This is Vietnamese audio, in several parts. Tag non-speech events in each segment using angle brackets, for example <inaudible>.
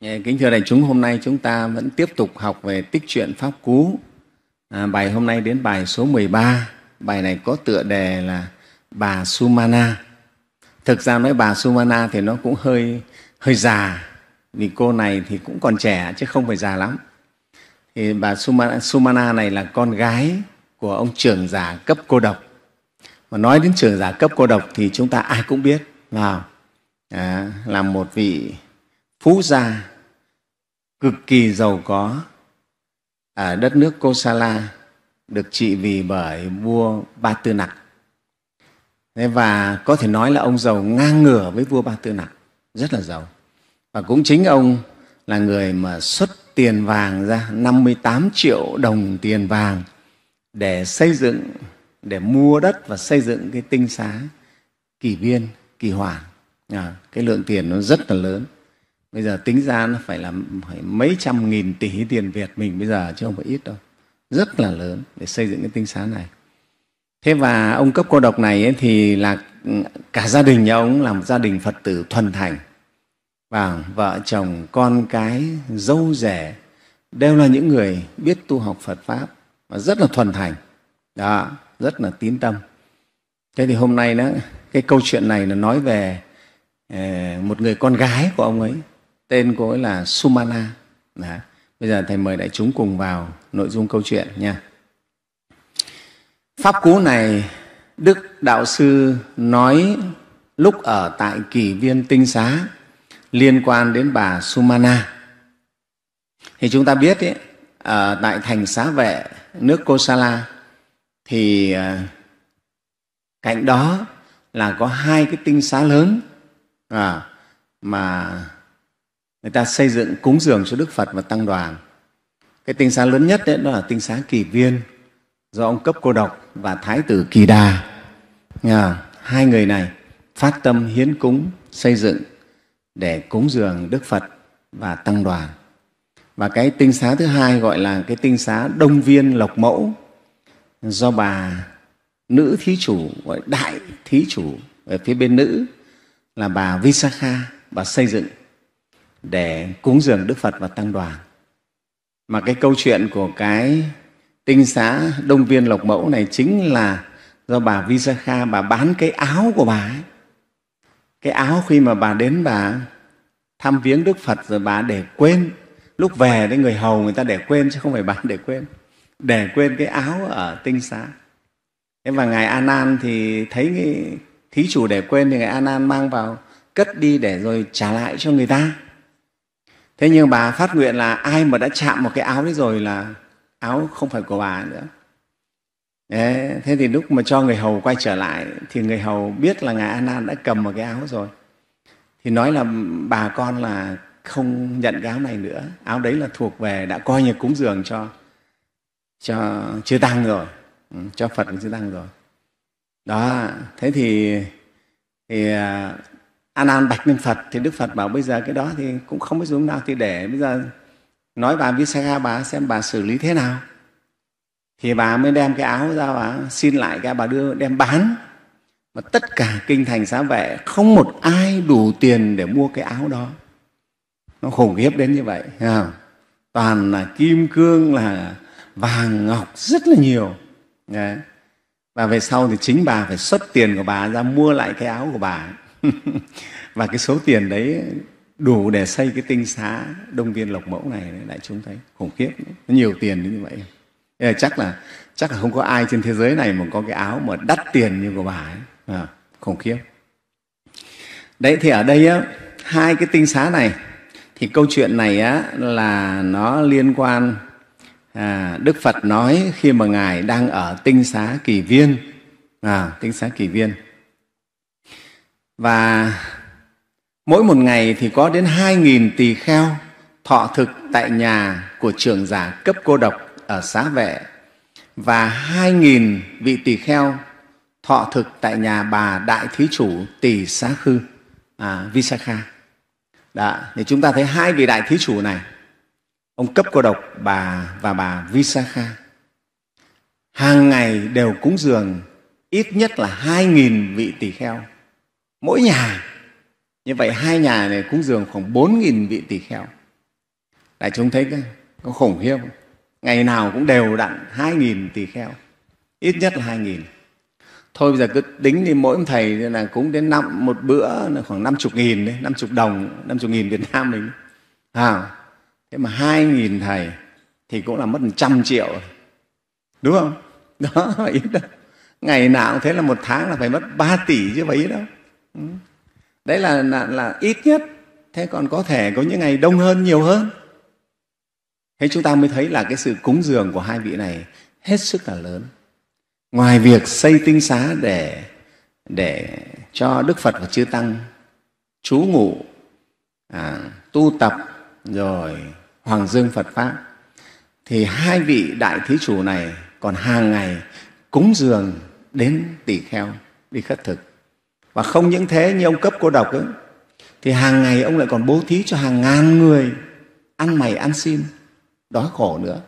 Kính thưa đại chúng, hôm nay chúng ta vẫn tiếp tục học về tích truyện Pháp Cú. À, bài hôm nay đến bài số 13. Bài này có tựa đề là Bà Sumana. Thực ra nói bà Sumana thì nó cũng hơi hơi già, vì cô này thì cũng còn trẻ chứ không phải già lắm. Thì bà Sumana, Sumana này là con gái của ông trưởng giả cấp cô độc. Mà nói đến trưởng giả cấp cô độc thì chúng ta ai cũng biết, nào à, là một vị phú gia cực kỳ giàu có ở đất nước Kosala được trị vì bởi vua Ba Tư Nặc. Và có thể nói là ông giàu ngang ngửa với vua Ba Tư Nặc, rất là giàu. Và cũng chính ông là người mà xuất tiền vàng ra 58 triệu đồng tiền vàng để xây dựng, để mua đất và xây dựng cái tinh xá kỳ viên, kỳ hoàn. À, cái lượng tiền nó rất là lớn bây giờ tính ra nó phải là phải mấy trăm nghìn tỷ tiền việt mình bây giờ chứ không phải ít đâu rất là lớn để xây dựng cái tinh xá này thế và ông cấp cô độc này ấy, thì là ừ, cả gia đình nhà ông là một gia đình phật tử thuần thành và vâng, vợ chồng con cái dâu rể đều là những người biết tu học phật pháp và rất là thuần thành đó rất là tín tâm thế thì hôm nay đó cái câu chuyện này là nói về ờ, một người con gái của ông ấy tên cô ấy là Sumana. Đó. Bây giờ Thầy mời đại chúng cùng vào nội dung câu chuyện nha. Pháp cú này Đức Đạo Sư nói lúc ở tại kỳ viên tinh xá liên quan đến bà Sumana. Thì chúng ta biết ấy, ở tại thành xá vệ nước Kosala thì ờ, cạnh đó là có hai cái tinh xá lớn à, mà người ta xây dựng cúng dường cho Đức Phật và Tăng đoàn. Cái tinh xá lớn nhất đấy, đó là tinh xá kỳ viên do ông cấp cô độc và Thái tử Kỳ Đà. Nhà, hai người này phát tâm hiến cúng xây dựng để cúng dường Đức Phật và Tăng đoàn. Và cái tinh xá thứ hai gọi là cái tinh xá Đông Viên Lộc Mẫu do bà nữ thí chủ gọi đại thí chủ ở phía bên nữ là bà Visakha bà xây dựng để cúng dường Đức Phật và Tăng đoàn. Mà cái câu chuyện của cái tinh xá Đông Viên Lộc Mẫu này chính là do bà Visakha bà bán cái áo của bà ấy. Cái áo khi mà bà đến bà thăm viếng Đức Phật rồi bà để quên. Lúc về đấy người hầu người ta để quên chứ không phải bán <laughs> để quên. Để quên cái áo ở tinh xá. Thế và Ngài An An thì thấy cái thí chủ để quên thì Ngài An An mang vào cất đi để rồi trả lại cho người ta thế nhưng bà phát nguyện là ai mà đã chạm một cái áo đấy rồi là áo không phải của bà nữa Đấy, thế thì lúc mà cho người hầu quay trở lại thì người hầu biết là ngài Anna đã cầm một cái áo rồi thì nói là bà con là không nhận cái áo này nữa áo đấy là thuộc về đã coi như cúng dường cho cho chư tăng rồi ừ, cho Phật của chư tăng rồi đó thế thì thì à, a nan bạch lên phật thì đức phật bảo bây giờ cái đó thì cũng không biết dùng nào thì để bây giờ nói bà visakha bà xem bà xử lý thế nào thì bà mới đem cái áo ra bà xin lại cái bà đưa đem bán mà tất cả kinh thành xá vệ không một ai đủ tiền để mua cái áo đó nó khủng khiếp đến như vậy không? toàn là kim cương là vàng ngọc rất là nhiều Đấy. và về sau thì chính bà phải xuất tiền của bà ra mua lại cái áo của bà và cái số tiền đấy đủ để xây cái tinh xá đông viên lộc mẫu này đại chúng thấy khủng khiếp nó nhiều tiền như vậy là chắc là chắc là không có ai trên thế giới này mà có cái áo mà đắt tiền như của bà ấy à, khủng khiếp đấy thì ở đây á, hai cái tinh xá này thì câu chuyện này á, là nó liên quan à, đức phật nói khi mà ngài đang ở tinh xá kỳ viên à, tinh xá kỳ viên và mỗi một ngày thì có đến 2.000 tỳ kheo thọ thực tại nhà của trưởng giả cấp cô độc ở xá vệ và 2.000 vị tỳ kheo thọ thực tại nhà bà Đại Thí Chủ Tỳ Xá Khư, à, Visakha. Đó, thì chúng ta thấy hai vị Đại Thí Chủ này, ông cấp cô độc bà và bà Visakha, hàng ngày đều cúng dường ít nhất là 2.000 vị tỳ kheo mỗi nhà như vậy hai nhà này cúng dường khoảng bốn nghìn vị tỳ kheo đại chúng thấy có khủng khiếp ngày nào cũng đều đặn hai nghìn tỳ kheo ít nhất là hai nghìn thôi bây giờ cứ tính thì mỗi thầy là cúng đến năm một bữa là khoảng năm chục nghìn đấy năm chục đồng năm chục nghìn Việt Nam mình à, thế mà hai nghìn thầy thì cũng là mất một trăm triệu đúng không <laughs> đó ít đâu ngày nào cũng thế là một tháng là phải mất ba tỷ chứ vậy đâu Ừ. đấy là, là là ít nhất thế còn có thể có những ngày đông hơn nhiều hơn thế chúng ta mới thấy là cái sự cúng dường của hai vị này hết sức là lớn ngoài việc xây tinh xá để để cho đức phật và chư tăng trú ngụ à, tu tập rồi hoàng dương phật pháp thì hai vị đại thí chủ này còn hàng ngày cúng dường đến tỷ kheo đi khất thực và không những thế như ông cấp cô độc ấy, thì hàng ngày ông lại còn bố thí cho hàng ngàn người ăn mày ăn xin đói khổ nữa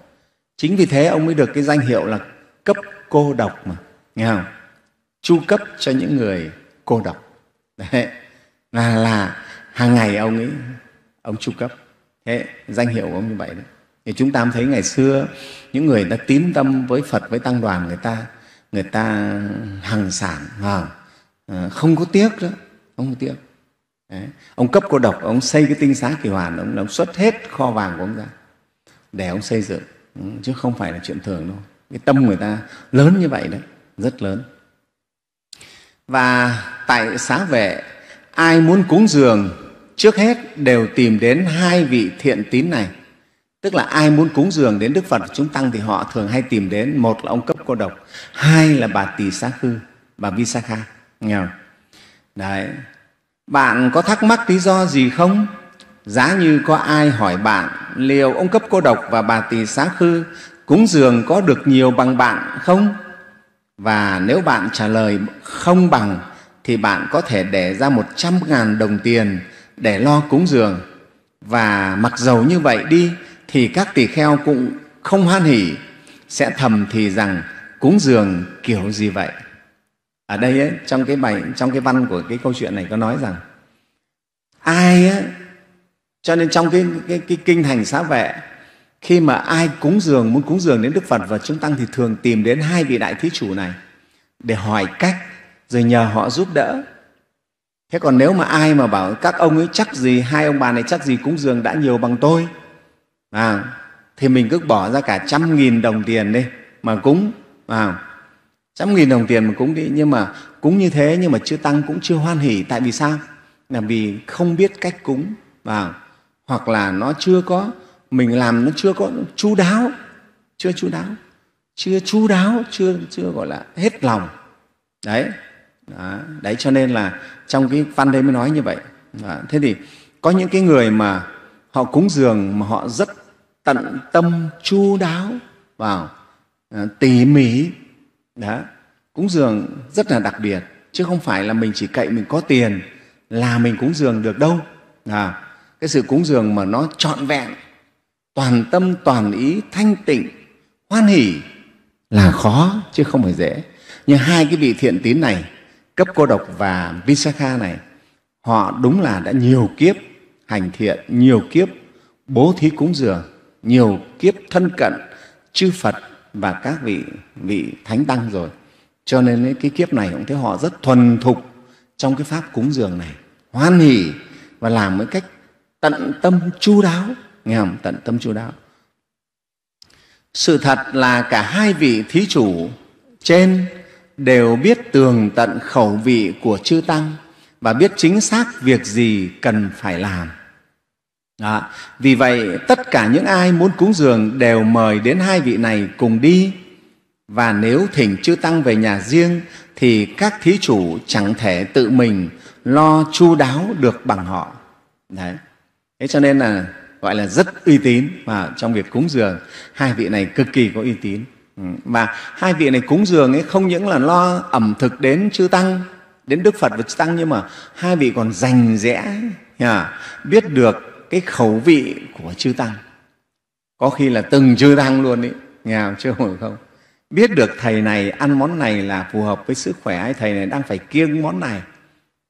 chính vì thế ông mới được cái danh hiệu là cấp cô độc mà nghe không chu cấp cho những người cô độc đấy là là hàng ngày ông ấy ông chu cấp thế danh hiệu của ông như vậy đấy thì chúng ta thấy ngày xưa những người đã tín tâm với phật với tăng đoàn người ta người ta hằng sản à, Ờ, không có tiếc đó không có tiếc Đấy. ông cấp cô độc ông xây cái tinh xá kỳ hoàn ông, ông xuất hết kho vàng của ông ra để ông xây dựng ừ, chứ không phải là chuyện thường đâu cái tâm người ta lớn như vậy đấy rất lớn và tại xá vệ ai muốn cúng dường trước hết đều tìm đến hai vị thiện tín này tức là ai muốn cúng dường đến đức phật chúng tăng thì họ thường hay tìm đến một là ông cấp cô độc hai là bà tỳ xá khư bà vi sa kha Nghe Đấy. Bạn có thắc mắc lý do gì không? Giá như có ai hỏi bạn liệu ông cấp cô độc và bà tỳ xá khư cúng dường có được nhiều bằng bạn không? Và nếu bạn trả lời không bằng thì bạn có thể để ra một trăm ngàn đồng tiền để lo cúng dường. Và mặc dầu như vậy đi thì các tỳ kheo cũng không hoan hỉ, sẽ thầm thì rằng cúng dường kiểu gì vậy? ở đây ấy, trong cái bài trong cái văn của cái câu chuyện này có nói rằng ai ấy, cho nên trong cái, cái, cái kinh thành xá vệ khi mà ai cúng dường muốn cúng dường đến đức phật và chúng tăng thì thường tìm đến hai vị đại thí chủ này để hỏi cách rồi nhờ họ giúp đỡ thế còn nếu mà ai mà bảo các ông ấy chắc gì hai ông bà này chắc gì cúng dường đã nhiều bằng tôi à, thì mình cứ bỏ ra cả trăm nghìn đồng tiền đi mà cúng à, trăm nghìn đồng tiền mà cúng đi nhưng mà cúng như thế nhưng mà chưa tăng cũng chưa hoan hỉ tại vì sao là vì không biết cách cúng vào hoặc là nó chưa có mình làm nó chưa có chu đáo chưa chu đáo chưa chu đáo chưa chưa gọi là hết lòng đấy đó. đấy cho nên là trong cái văn đây mới nói như vậy đó. thế thì có những cái người mà họ cúng dường mà họ rất tận tâm chu đáo vào à, tỉ mỉ đó cúng dường rất là đặc biệt chứ không phải là mình chỉ cậy mình có tiền là mình cúng dường được đâu à, cái sự cúng dường mà nó trọn vẹn toàn tâm toàn ý thanh tịnh hoan hỷ là khó chứ không phải dễ nhưng hai cái vị thiện tín này cấp cô độc và visakha này họ đúng là đã nhiều kiếp hành thiện nhiều kiếp bố thí cúng dường nhiều kiếp thân cận chư phật và các vị vị thánh tăng rồi cho nên cái kiếp này cũng thấy họ rất thuần thục trong cái pháp cúng dường này hoan hỉ và làm với cách tận tâm chu đáo nghe không tận tâm chu đáo sự thật là cả hai vị thí chủ trên đều biết tường tận khẩu vị của chư tăng và biết chính xác việc gì cần phải làm đó. Vì vậy, tất cả những ai muốn cúng dường đều mời đến hai vị này cùng đi. Và nếu thỉnh chư Tăng về nhà riêng thì các thí chủ chẳng thể tự mình lo chu đáo được bằng họ. Đấy. Thế cho nên là gọi là rất uy tín và trong việc cúng dường hai vị này cực kỳ có uy tín ừ. và hai vị này cúng dường ấy không những là lo ẩm thực đến chư tăng đến đức phật và chư tăng nhưng mà hai vị còn dành rẽ biết được cái khẩu vị của chư tăng có khi là từng chư tăng luôn ý nghe chưa hồi không biết được thầy này ăn món này là phù hợp với sức khỏe hay thầy này đang phải kiêng món này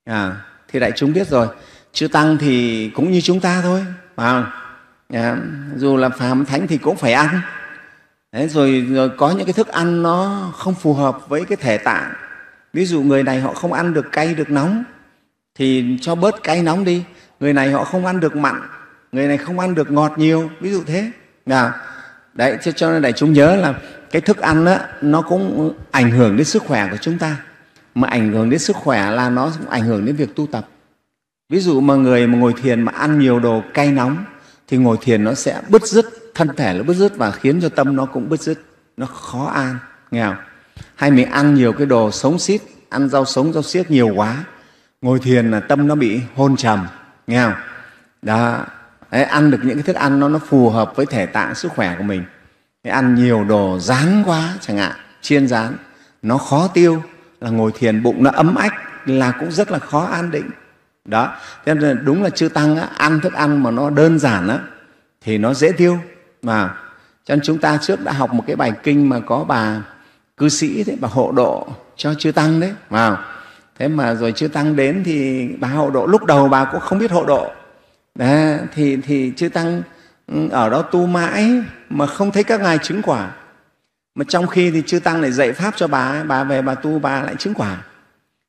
à, thì đại chúng biết rồi chư tăng thì cũng như chúng ta thôi à không? À, dù là phàm thánh thì cũng phải ăn Đấy, rồi, rồi có những cái thức ăn nó không phù hợp với cái thể tạng ví dụ người này họ không ăn được cay được nóng thì cho bớt cay nóng đi người này họ không ăn được mặn người này không ăn được ngọt nhiều ví dụ thế nào đấy cho, cho nên đại chúng nhớ là cái thức ăn đó, nó cũng ảnh hưởng đến sức khỏe của chúng ta mà ảnh hưởng đến sức khỏe là nó cũng ảnh hưởng đến việc tu tập ví dụ mà người mà ngồi thiền mà ăn nhiều đồ cay nóng thì ngồi thiền nó sẽ bứt rứt thân thể nó bứt rứt và khiến cho tâm nó cũng bứt rứt nó khó an nghèo. hay mình ăn nhiều cái đồ sống xít ăn rau sống rau xiết nhiều quá ngồi thiền là tâm nó bị hôn trầm nghe không đó Đấy, ăn được những cái thức ăn nó nó phù hợp với thể tạng sức khỏe của mình Đấy, ăn nhiều đồ rán quá chẳng hạn chiên rán nó khó tiêu là ngồi thiền bụng nó ấm ách là cũng rất là khó an định đó thế nên đúng là chư tăng á, ăn thức ăn mà nó đơn giản á, thì nó dễ tiêu mà cho nên chúng ta trước đã học một cái bài kinh mà có bà cư sĩ đấy bà hộ độ cho chư tăng đấy mà thế mà rồi chưa tăng đến thì bà hộ độ lúc đầu bà cũng không biết hộ độ Đấy, thì thì chưa tăng ừ, ở đó tu mãi mà không thấy các ngài chứng quả mà trong khi thì chư tăng lại dạy pháp cho bà bà về bà tu bà lại chứng quả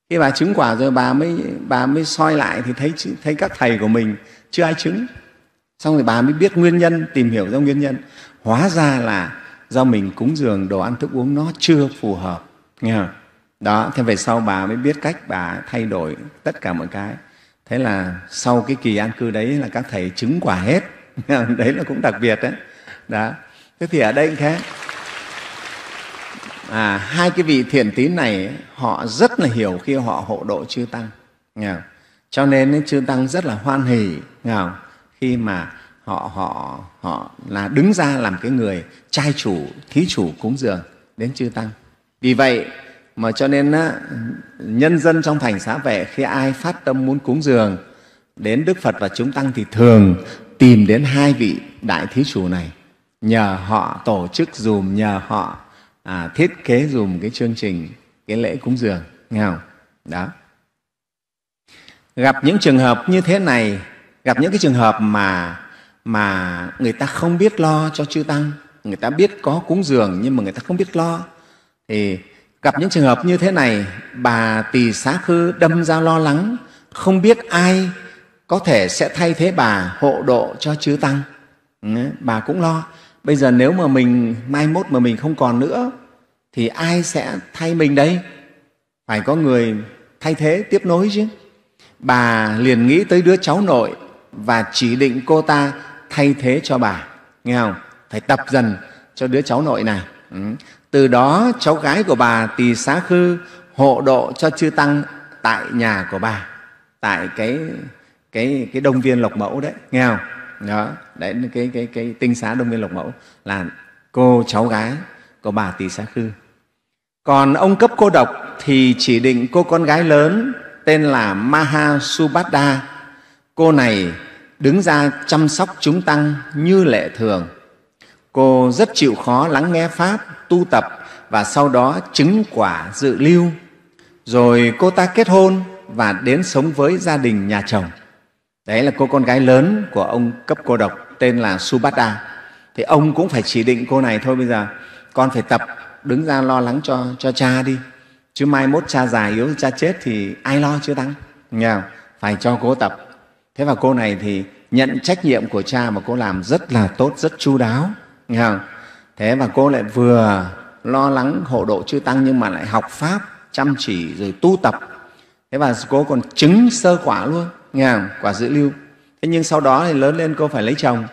khi bà chứng quả rồi bà mới bà mới soi lại thì thấy thấy các thầy của mình chưa ai chứng xong rồi bà mới biết nguyên nhân tìm hiểu ra nguyên nhân hóa ra là do mình cúng dường đồ ăn thức uống nó chưa phù hợp nghe không? đó thế về sau bà mới biết cách bà thay đổi tất cả mọi cái thế là sau cái kỳ an cư đấy là các thầy chứng quả hết <laughs> đấy là cũng đặc biệt đấy đó thế thì ở đây cũng thế à, hai cái vị thiền tín này họ rất là hiểu khi họ hộ độ chư tăng nghe không? cho nên chư tăng rất là hoan hỷ. nghe không? khi mà họ họ họ là đứng ra làm cái người trai chủ thí chủ cúng dường đến chư tăng vì vậy mà cho nên á, nhân dân trong thành xã vệ khi ai phát tâm muốn cúng dường đến Đức Phật và chúng tăng thì thường tìm đến hai vị đại thí chủ này nhờ họ tổ chức dùm nhờ họ à, thiết kế dùm cái chương trình cái lễ cúng dường nghe không đó gặp những trường hợp như thế này gặp những cái trường hợp mà mà người ta không biết lo cho chư tăng người ta biết có cúng dường nhưng mà người ta không biết lo thì gặp những trường hợp như thế này bà tỳ xá khư đâm ra lo lắng không biết ai có thể sẽ thay thế bà hộ độ cho chư tăng ừ, bà cũng lo bây giờ nếu mà mình mai mốt mà mình không còn nữa thì ai sẽ thay mình đây phải có người thay thế tiếp nối chứ bà liền nghĩ tới đứa cháu nội và chỉ định cô ta thay thế cho bà nghe không phải tập dần cho đứa cháu nội này ừ. Từ đó cháu gái của bà Tỳ Xá Khư hộ độ cho chư tăng tại nhà của bà, tại cái cái cái Đông Viên Lộc Mẫu đấy, nghe không? Đó, đấy cái cái cái tinh xá Đông Viên Lộc Mẫu là cô cháu gái của bà Tỳ Xá Khư. Còn ông cấp cô độc thì chỉ định cô con gái lớn tên là Maha Subhadda. Cô này đứng ra chăm sóc chúng tăng như lệ thường cô rất chịu khó lắng nghe pháp tu tập và sau đó chứng quả dự lưu rồi cô ta kết hôn và đến sống với gia đình nhà chồng đấy là cô con gái lớn của ông cấp cô độc tên là subada thì ông cũng phải chỉ định cô này thôi bây giờ con phải tập đứng ra lo lắng cho, cho cha đi chứ mai mốt cha già yếu cha chết thì ai lo chứ tăng Nghe không? phải cho cô tập thế và cô này thì nhận trách nhiệm của cha mà cô làm rất là tốt rất chu đáo Nghe không? Thế và cô lại vừa lo lắng hộ độ chư tăng nhưng mà lại học Pháp, chăm chỉ rồi tu tập. Thế và cô còn chứng sơ quả luôn, nghe không? quả dữ lưu. Thế nhưng sau đó thì lớn lên cô phải lấy chồng.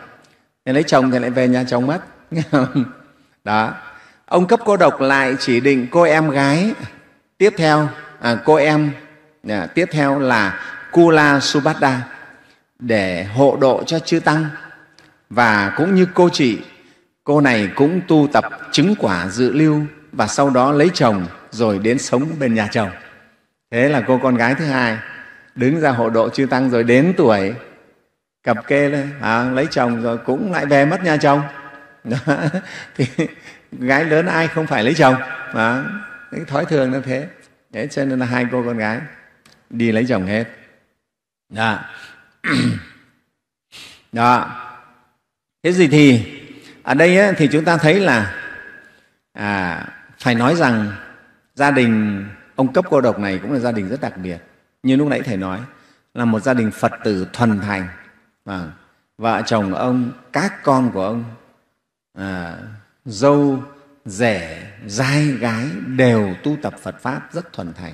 Nên lấy chồng thì lại về nhà chồng mất. Nghe <laughs> không? Đó. Ông cấp cô độc lại chỉ định cô em gái tiếp theo, à, cô em à, tiếp theo là Kula Subhadda để hộ độ cho chư tăng và cũng như cô chị Cô này cũng tu tập chứng quả dự lưu và sau đó lấy chồng rồi đến sống bên nhà chồng. Thế là cô con gái thứ hai đứng ra hộ độ chư tăng rồi đến tuổi cặp kê lên à, lấy chồng rồi cũng lại về mất nhà chồng đó. <laughs> thì gái lớn ai không phải lấy chồng đó. À, cái thói thường nó thế thế cho nên là hai cô con gái đi lấy chồng hết đó <clears throat> đó thế gì thì ở đây ấy, thì chúng ta thấy là à, phải nói rằng gia đình ông cấp cô độc này cũng là gia đình rất đặc biệt như lúc nãy thầy nói là một gia đình phật tử thuần thành và vâng, vợ chồng ông các con của ông à, dâu rể giai gái đều tu tập phật pháp rất thuần thành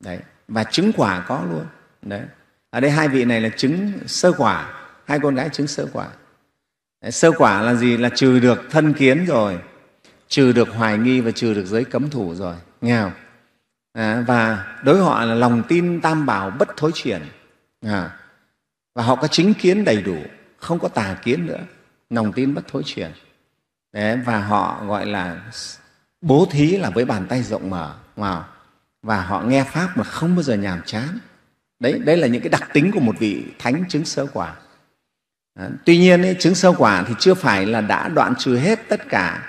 đấy và chứng quả có luôn đấy ở đây hai vị này là chứng sơ quả hai con gái chứng sơ quả sơ quả là gì là trừ được thân kiến rồi trừ được hoài nghi và trừ được giới cấm thủ rồi nghe không? À, và đối họ là lòng tin tam bảo bất thối chuyển à, và họ có chính kiến đầy đủ không có tà kiến nữa lòng tin bất thối chuyển Đấy, và họ gọi là bố thí là với bàn tay rộng mở wow. và họ nghe pháp mà không bao giờ nhàm chán đấy đấy là những cái đặc tính của một vị thánh chứng sơ quả Ờ, tuy nhiên ấy, chứng sơ quả thì chưa phải là đã đoạn trừ hết tất cả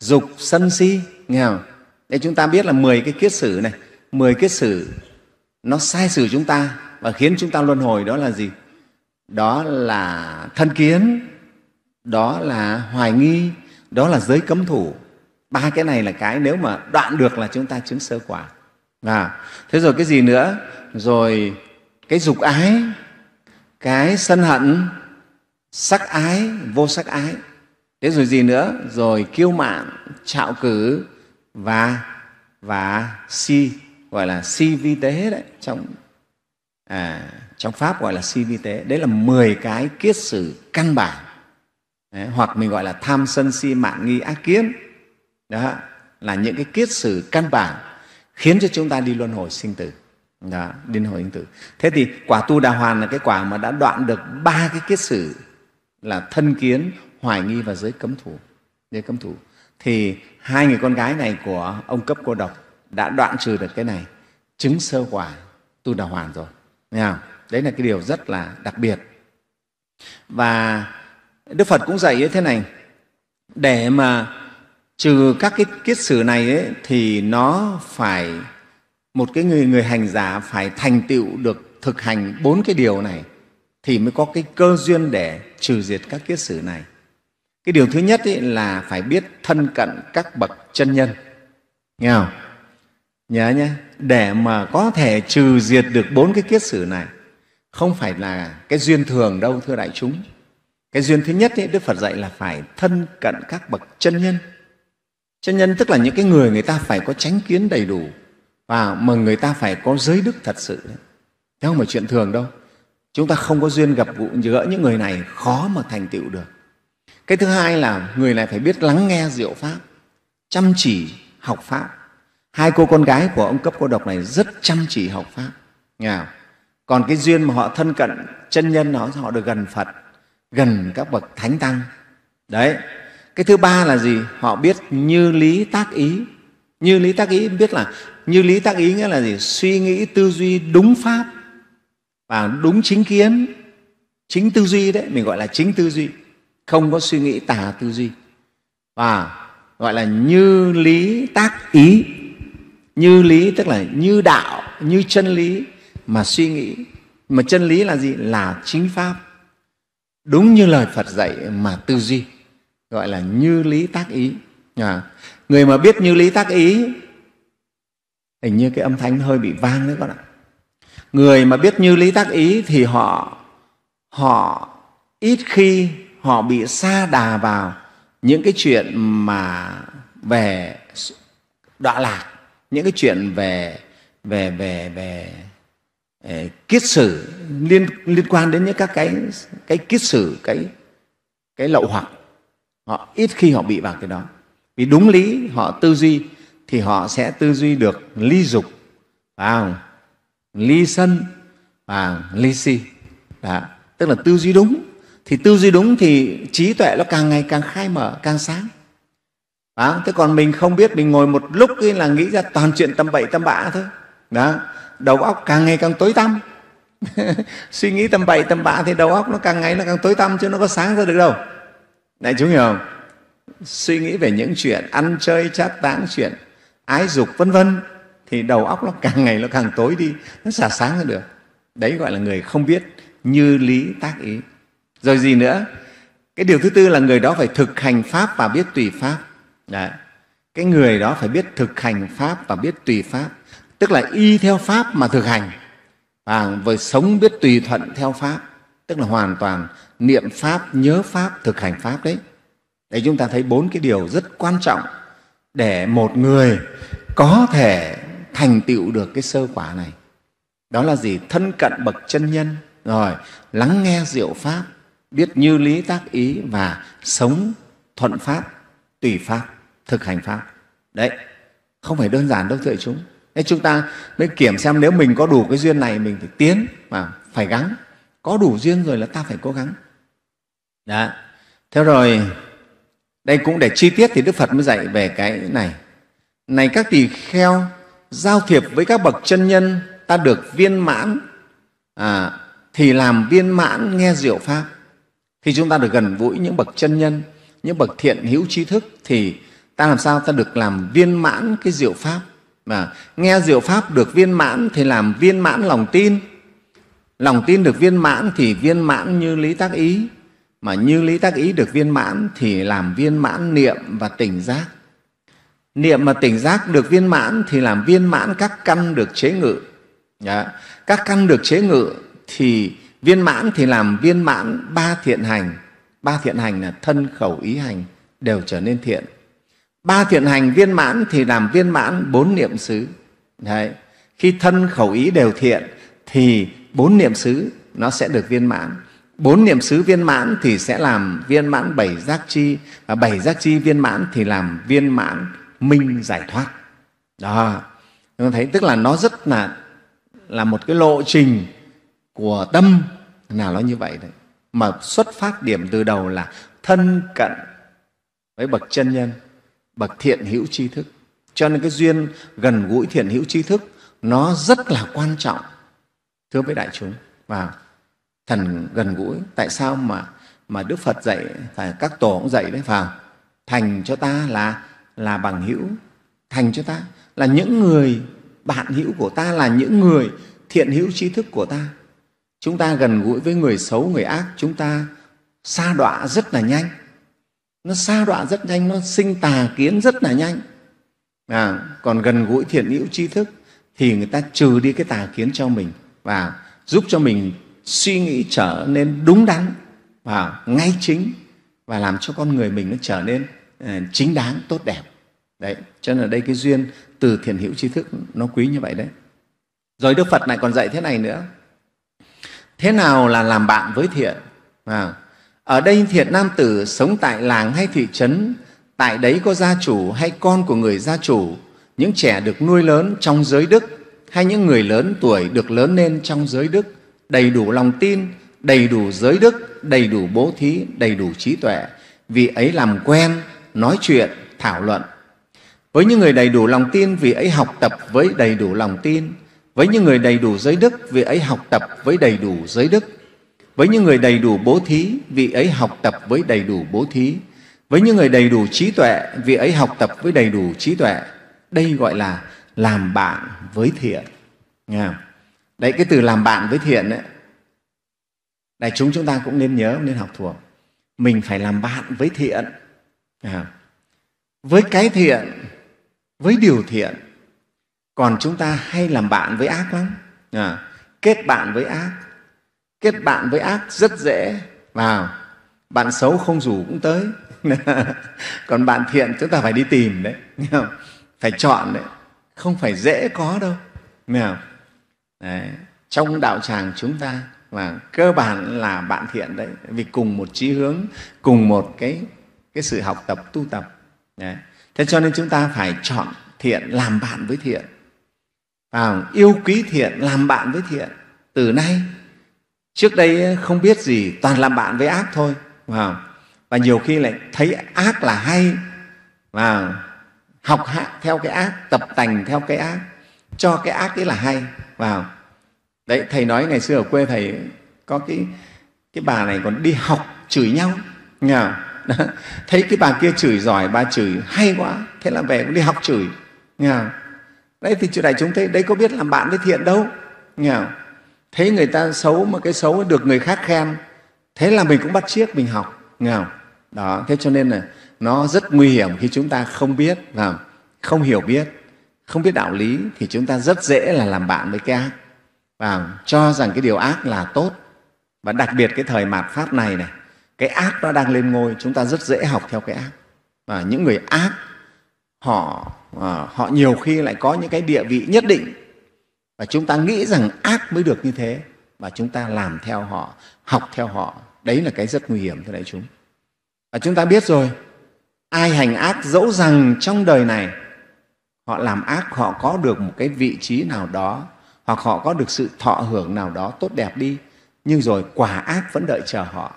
dục sân si nghe không? để chúng ta biết là 10 cái kiết sử này 10 kiết sử nó sai sử chúng ta và khiến chúng ta luân hồi đó là gì đó là thân kiến đó là hoài nghi đó là giới cấm thủ ba cái này là cái nếu mà đoạn được là chúng ta chứng sơ quả à thế rồi cái gì nữa rồi cái dục ái cái sân hận sắc ái vô sắc ái thế rồi gì nữa rồi kiêu mạn trạo cử và và si gọi là si vi tế đấy trong à, trong pháp gọi là si vi tế đấy là 10 cái kiết sử căn bản đấy, hoặc mình gọi là tham sân si mạng nghi ác kiến đó là những cái kiết sử căn bản khiến cho chúng ta đi luân hồi sinh tử đó, đi luân hồi sinh tử thế thì quả tu đà hoàn là cái quả mà đã đoạn được ba cái kiết sử là thân kiến hoài nghi và giới cấm thủ giới cấm thủ thì hai người con gái này của ông cấp cô độc đã đoạn trừ được cái này chứng sơ quả tu đà hoàn rồi Nghe không? đấy là cái điều rất là đặc biệt và đức phật cũng dạy như thế này để mà trừ các cái kiết sử này ấy, thì nó phải một cái người người hành giả phải thành tựu được thực hành bốn cái điều này thì mới có cái cơ duyên để trừ diệt các kiết sử này. Cái điều thứ nhất ý là phải biết thân cận các bậc chân nhân. Nghe không? Nhớ nhé, để mà có thể trừ diệt được bốn cái kiết sử này không phải là cái duyên thường đâu thưa đại chúng. Cái duyên thứ nhất ý, Đức Phật dạy là phải thân cận các bậc chân nhân. Chân nhân tức là những cái người người ta phải có tránh kiến đầy đủ và mà người ta phải có giới đức thật sự. Thế không phải chuyện thường đâu chúng ta không có duyên gặp vụ gỡ những người này khó mà thành tựu được cái thứ hai là người này phải biết lắng nghe diệu pháp chăm chỉ học pháp hai cô con gái của ông cấp cô độc này rất chăm chỉ học pháp nghe còn cái duyên mà họ thân cận chân nhân nó họ được gần phật gần các bậc thánh tăng đấy cái thứ ba là gì họ biết như lý tác ý như lý tác ý biết là như lý tác ý nghĩa là gì suy nghĩ tư duy đúng pháp và đúng chính kiến chính tư duy đấy mình gọi là chính tư duy không có suy nghĩ tà tư duy và gọi là như lý tác ý như lý tức là như đạo như chân lý mà suy nghĩ mà chân lý là gì là chính pháp đúng như lời phật dạy mà tư duy gọi là như lý tác ý à, người mà biết như lý tác ý hình như cái âm thanh hơi bị vang đấy các bạn người mà biết như lý tác ý thì họ họ ít khi họ bị xa đà vào những cái chuyện mà về đọa lạc những cái chuyện về về về về, về ờ, kiết sử liên liên quan đến những các cái cái kiết sử cái cái lậu hoặc họ ít khi họ bị vào cái đó vì đúng lý họ tư duy thì họ sẽ tư duy được ly dục phải không ly sân và ly si Đó. tức là tư duy đúng thì tư duy đúng thì trí tuệ nó càng ngày càng khai mở càng sáng đó. thế còn mình không biết mình ngồi một lúc ấy là nghĩ ra toàn chuyện tâm bậy tâm bạ thôi đó đầu óc càng ngày càng tối tăm <laughs> suy nghĩ tâm bậy tâm bạ thì đầu óc nó càng ngày nó càng tối tăm chứ nó có sáng ra được đâu đại chúng hiểu không suy nghĩ về những chuyện ăn chơi trác táng chuyện ái dục vân vân thì đầu óc nó càng ngày nó càng tối đi nó xả sáng ra được đấy gọi là người không biết như lý tác ý rồi gì nữa cái điều thứ tư là người đó phải thực hành pháp và biết tùy pháp đấy. cái người đó phải biết thực hành pháp và biết tùy pháp tức là y theo pháp mà thực hành và vừa sống biết tùy thuận theo pháp tức là hoàn toàn niệm pháp nhớ pháp thực hành pháp đấy để chúng ta thấy bốn cái điều rất quan trọng để một người có thể thành tựu được cái sơ quả này đó là gì thân cận bậc chân nhân rồi lắng nghe diệu pháp biết như lý tác ý và sống thuận pháp tùy pháp thực hành pháp đấy không phải đơn giản đâu thưa chúng thế chúng ta mới kiểm xem nếu mình có đủ cái duyên này mình phải tiến và phải gắng có đủ duyên rồi là ta phải cố gắng đó thế rồi đây cũng để chi tiết thì đức phật mới dạy về cái này này các tỳ kheo giao thiệp với các bậc chân nhân ta được viên mãn à, thì làm viên mãn nghe diệu pháp khi chúng ta được gần gũi những bậc chân nhân những bậc thiện hữu trí thức thì ta làm sao ta được làm viên mãn cái diệu pháp mà nghe diệu pháp được viên mãn thì làm viên mãn lòng tin lòng tin được viên mãn thì viên mãn như lý tác ý mà như lý tác ý được viên mãn thì làm viên mãn niệm và tỉnh giác niệm mà tỉnh giác được viên mãn thì làm viên mãn các căn được chế ngự Đó. các căn được chế ngự thì viên mãn thì làm viên mãn ba thiện hành ba thiện hành là thân khẩu ý hành đều trở nên thiện ba thiện hành viên mãn thì làm viên mãn bốn niệm xứ Đấy. khi thân khẩu ý đều thiện thì bốn niệm xứ nó sẽ được viên mãn bốn niệm xứ viên mãn thì sẽ làm viên mãn bảy giác chi và bảy giác chi viên mãn thì làm viên mãn minh giải thoát đó chúng ta thấy tức là nó rất là là một cái lộ trình của tâm nào nó như vậy đấy mà xuất phát điểm từ đầu là thân cận với bậc chân nhân bậc thiện hữu tri thức cho nên cái duyên gần gũi thiện hữu tri thức nó rất là quan trọng thưa với đại chúng và thần gần gũi tại sao mà mà đức phật dạy phải các tổ cũng dạy đấy vào thành cho ta là là bằng hữu thành cho ta là những người bạn hữu của ta là những người thiện hữu trí thức của ta chúng ta gần gũi với người xấu người ác chúng ta xa đọa rất là nhanh nó xa đọa rất nhanh nó sinh tà kiến rất là nhanh à, còn gần gũi thiện hữu tri thức thì người ta trừ đi cái tà kiến cho mình và giúp cho mình suy nghĩ trở nên đúng đắn và ngay chính và làm cho con người mình nó trở nên Ờ, chính đáng tốt đẹp đấy cho nên là đây cái duyên từ thiền hữu tri thức nó quý như vậy đấy rồi đức phật lại còn dạy thế này nữa thế nào là làm bạn với thiện à, ở đây thiện nam tử sống tại làng hay thị trấn tại đấy có gia chủ hay con của người gia chủ những trẻ được nuôi lớn trong giới đức hay những người lớn tuổi được lớn lên trong giới đức đầy đủ lòng tin đầy đủ giới đức đầy đủ bố thí đầy đủ trí tuệ vì ấy làm quen nói chuyện, thảo luận. Với những người đầy đủ lòng tin, vì ấy học tập với đầy đủ lòng tin. Với những người đầy đủ giới đức, vì ấy học tập với đầy đủ giới đức. Với những người đầy đủ bố thí, vì ấy học tập với đầy đủ bố thí. Với những người đầy đủ trí tuệ, vì ấy học tập với đầy đủ trí tuệ. Đây gọi là làm bạn với thiện. Nghe không? Đấy, cái từ làm bạn với thiện đấy. Đại chúng chúng ta cũng nên nhớ, nên học thuộc. Mình phải làm bạn với thiện. Dạ. với cái thiện với điều thiện còn chúng ta hay làm bạn với ác lắm à, kết bạn với ác kết bạn với ác rất dễ vào bạn xấu không rủ cũng tới <laughs> còn bạn thiện chúng ta phải đi tìm đấy dạ. phải chọn đấy không phải dễ có đâu Đấy. trong đạo tràng chúng ta và cơ bản là bạn thiện đấy vì cùng một chí hướng cùng một cái cái sự học tập tu tập Đấy. thế cho nên chúng ta phải chọn thiện làm bạn với thiện à, yêu quý thiện làm bạn với thiện từ nay trước đây không biết gì toàn làm bạn với ác thôi vào và nhiều khi lại thấy ác là hay và học hạ theo cái ác tập tành theo cái ác cho cái ác ấy là hay vào đấy thầy nói ngày xưa ở quê thầy có cái cái bà này còn đi học chửi nhau nhờ đó. <laughs> thấy cái bà kia chửi giỏi bà chửi hay quá thế là về cũng đi học chửi nghe không? đấy thì chỗ này chúng thấy đấy có biết làm bạn với thiện đâu nghe không? thấy người ta xấu mà cái xấu được người khác khen thế là mình cũng bắt chiếc mình học nghe không? đó thế cho nên là nó rất nguy hiểm khi chúng ta không biết và không hiểu biết không biết đạo lý thì chúng ta rất dễ là làm bạn với cái ác và cho rằng cái điều ác là tốt và đặc biệt cái thời mạt pháp này này cái ác nó đang lên ngôi chúng ta rất dễ học theo cái ác và những người ác họ à, họ nhiều khi lại có những cái địa vị nhất định và chúng ta nghĩ rằng ác mới được như thế và chúng ta làm theo họ học theo họ đấy là cái rất nguy hiểm thưa đại chúng và chúng ta biết rồi ai hành ác dẫu rằng trong đời này họ làm ác họ có được một cái vị trí nào đó hoặc họ có được sự thọ hưởng nào đó tốt đẹp đi nhưng rồi quả ác vẫn đợi chờ họ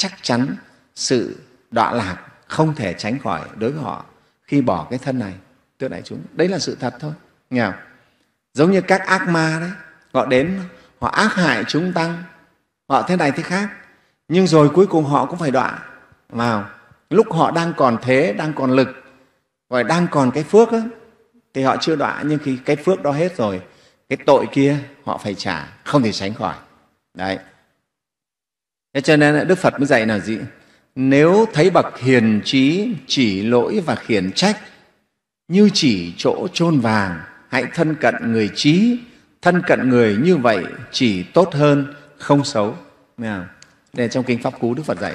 chắc chắn sự đọa lạc không thể tránh khỏi đối với họ khi bỏ cái thân này thưa đại chúng đấy là sự thật thôi nghe không? giống như các ác ma đấy họ đến họ ác hại chúng tăng họ thế này thế khác nhưng rồi cuối cùng họ cũng phải đọa vào lúc họ đang còn thế đang còn lực gọi đang còn cái phước ấy, thì họ chưa đọa nhưng khi cái phước đó hết rồi cái tội kia họ phải trả không thể tránh khỏi đấy thế cho nên đức phật mới dạy là gì nếu thấy bậc hiền trí chỉ lỗi và khiển trách như chỉ chỗ chôn vàng hãy thân cận người trí thân cận người như vậy chỉ tốt hơn không xấu Nào, không? đây trong kinh pháp cú đức phật dạy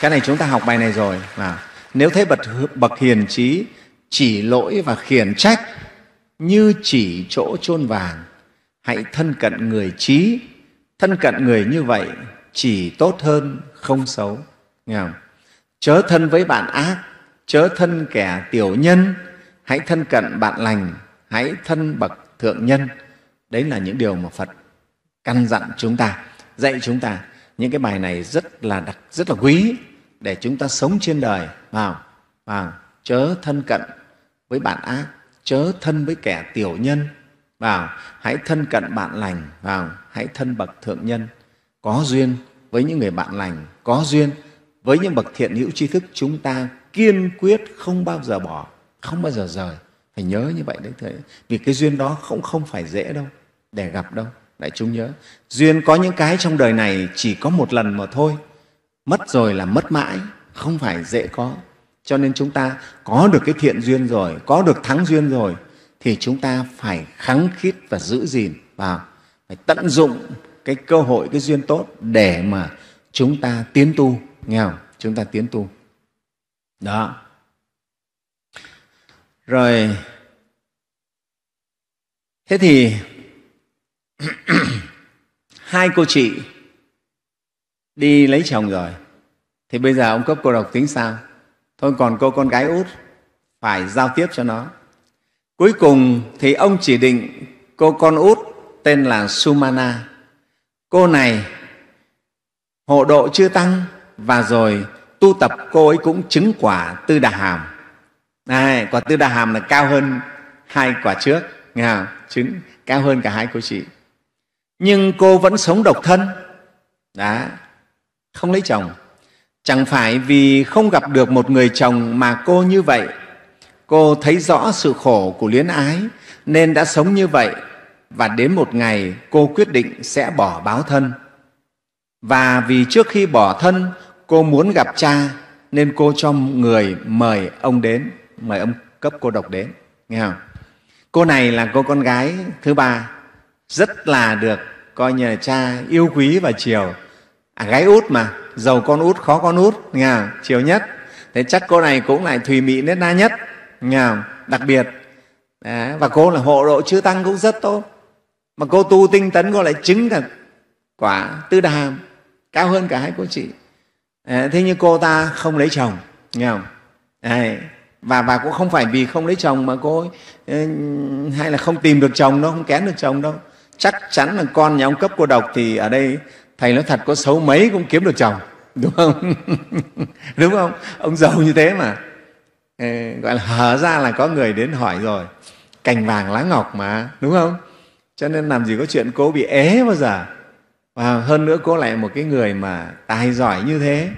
cái này chúng ta học bài này rồi là nếu thấy bậc bậc hiền trí chỉ lỗi và khiển trách như chỉ chỗ chôn vàng hãy thân cận người trí thân cận người như vậy chỉ tốt hơn không xấu nghe không? chớ thân với bạn ác chớ thân kẻ tiểu nhân hãy thân cận bạn lành hãy thân bậc thượng nhân đấy là những điều mà phật căn dặn chúng ta dạy chúng ta những cái bài này rất là đặc rất là quý để chúng ta sống trên đời vào vào chớ thân cận với bạn ác chớ thân với kẻ tiểu nhân vào hãy thân cận bạn lành vào hãy thân bậc thượng nhân, có duyên với những người bạn lành, có duyên với những bậc thiện hữu tri thức chúng ta kiên quyết không bao giờ bỏ, không bao giờ rời. Phải nhớ như vậy đấy thưa Vì cái duyên đó không không phải dễ đâu, để gặp đâu. Đại chúng nhớ, duyên có những cái trong đời này chỉ có một lần mà thôi. Mất rồi là mất mãi, không phải dễ có. Cho nên chúng ta có được cái thiện duyên rồi, có được thắng duyên rồi, thì chúng ta phải kháng khít và giữ gìn vào phải tận dụng cái cơ hội cái duyên tốt để mà chúng ta tiến tu nghe không chúng ta tiến tu đó rồi thế thì <clears throat> hai cô chị đi lấy chồng rồi thì bây giờ ông cấp cô độc tính sao thôi còn cô con gái út phải giao tiếp cho nó cuối cùng thì ông chỉ định cô con út tên là Sumana. Cô này hộ độ chưa tăng và rồi tu tập cô ấy cũng chứng quả tư đà hàm. Này, quả tư đà hàm là cao hơn hai quả trước, nghe không? Chứng cao hơn cả hai cô chị. Nhưng cô vẫn sống độc thân, đã không lấy chồng. Chẳng phải vì không gặp được một người chồng mà cô như vậy. Cô thấy rõ sự khổ của luyến ái nên đã sống như vậy và đến một ngày cô quyết định sẽ bỏ báo thân. Và vì trước khi bỏ thân, cô muốn gặp cha nên cô cho người mời ông đến, mời ông cấp cô độc đến. Nghe không? Cô này là cô con gái thứ ba, rất là được coi như cha yêu quý và chiều. À, gái út mà, giàu con út, khó con út, nghe không? chiều nhất. Thế chắc cô này cũng lại thùy mị nết na nhất, nghe không? đặc biệt. Đấy, và cô là hộ độ chư tăng cũng rất tốt mà cô tu tinh tấn cô lại chứng được quả tư đàm cao hơn cả hai cô chị thế nhưng cô ta không lấy chồng nghe không à, và và cũng không phải vì không lấy chồng mà cô ấy, hay là không tìm được chồng đâu không kén được chồng đâu chắc chắn là con nhà ông cấp cô độc thì ở đây thầy nói thật có xấu mấy cũng kiếm được chồng đúng không <laughs> đúng không ông giàu như thế mà gọi là hở ra là có người đến hỏi rồi cành vàng lá ngọc mà đúng không cho nên làm gì có chuyện cô bị ế bao giờ và hơn nữa cô lại một cái người mà tài giỏi như thế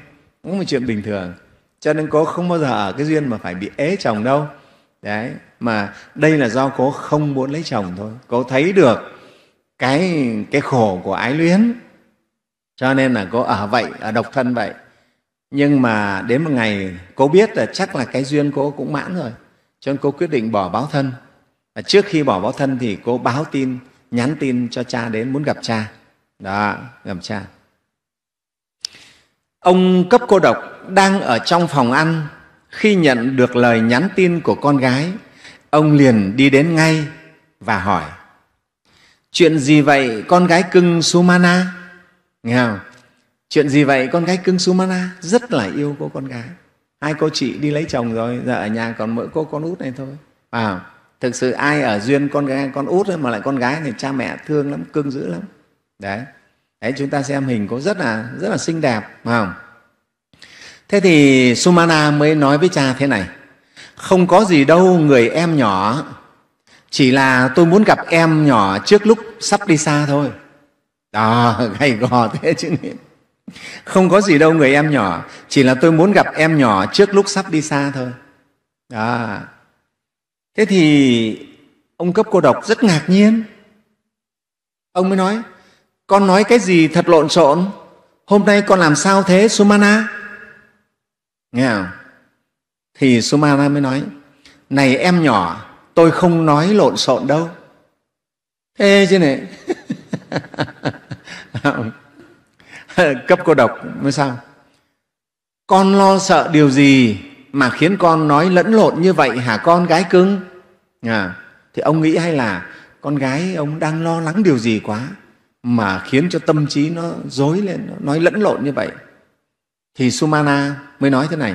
cũng một chuyện bình thường cho nên cô không bao giờ ở cái duyên mà phải bị ế chồng đâu đấy mà đây là do cô không muốn lấy chồng thôi cô thấy được cái cái khổ của ái luyến cho nên là cô ở vậy ở độc thân vậy nhưng mà đến một ngày cô biết là chắc là cái duyên cô cũng mãn rồi cho nên cô quyết định bỏ báo thân trước khi bỏ báo thân thì cô báo tin nhắn tin cho cha đến muốn gặp cha đó gặp cha ông cấp cô độc đang ở trong phòng ăn khi nhận được lời nhắn tin của con gái ông liền đi đến ngay và hỏi chuyện gì vậy con gái cưng sumana nghe không chuyện gì vậy con gái cưng sumana rất là yêu cô con gái hai cô chị đi lấy chồng rồi giờ ở nhà còn mỗi cô con út này thôi à, thực sự ai ở duyên con gái con út ấy, mà lại con gái thì cha mẹ thương lắm cưng dữ lắm đấy đấy chúng ta xem hình có rất là rất là xinh đẹp phải không thế thì sumana mới nói với cha thế này không có gì đâu người em nhỏ chỉ là tôi muốn gặp em nhỏ trước lúc sắp đi xa thôi đó à, <laughs> gầy gò thế chứ không có gì đâu người em nhỏ chỉ là tôi muốn gặp em nhỏ trước lúc sắp đi xa thôi đó à Thế thì ông cấp cô đọc rất ngạc nhiên. Ông mới nói, con nói cái gì thật lộn xộn, hôm nay con làm sao thế Sumana? Nghe không? Thì Sumana mới nói, này em nhỏ, tôi không nói lộn xộn đâu. Thế chứ này, <laughs> cấp cô độc mới sao? Con lo sợ điều gì mà khiến con nói lẫn lộn như vậy hả con gái cưng à, thì ông nghĩ hay là con gái ông đang lo lắng điều gì quá mà khiến cho tâm trí nó dối lên nó nói lẫn lộn như vậy thì sumana mới nói thế này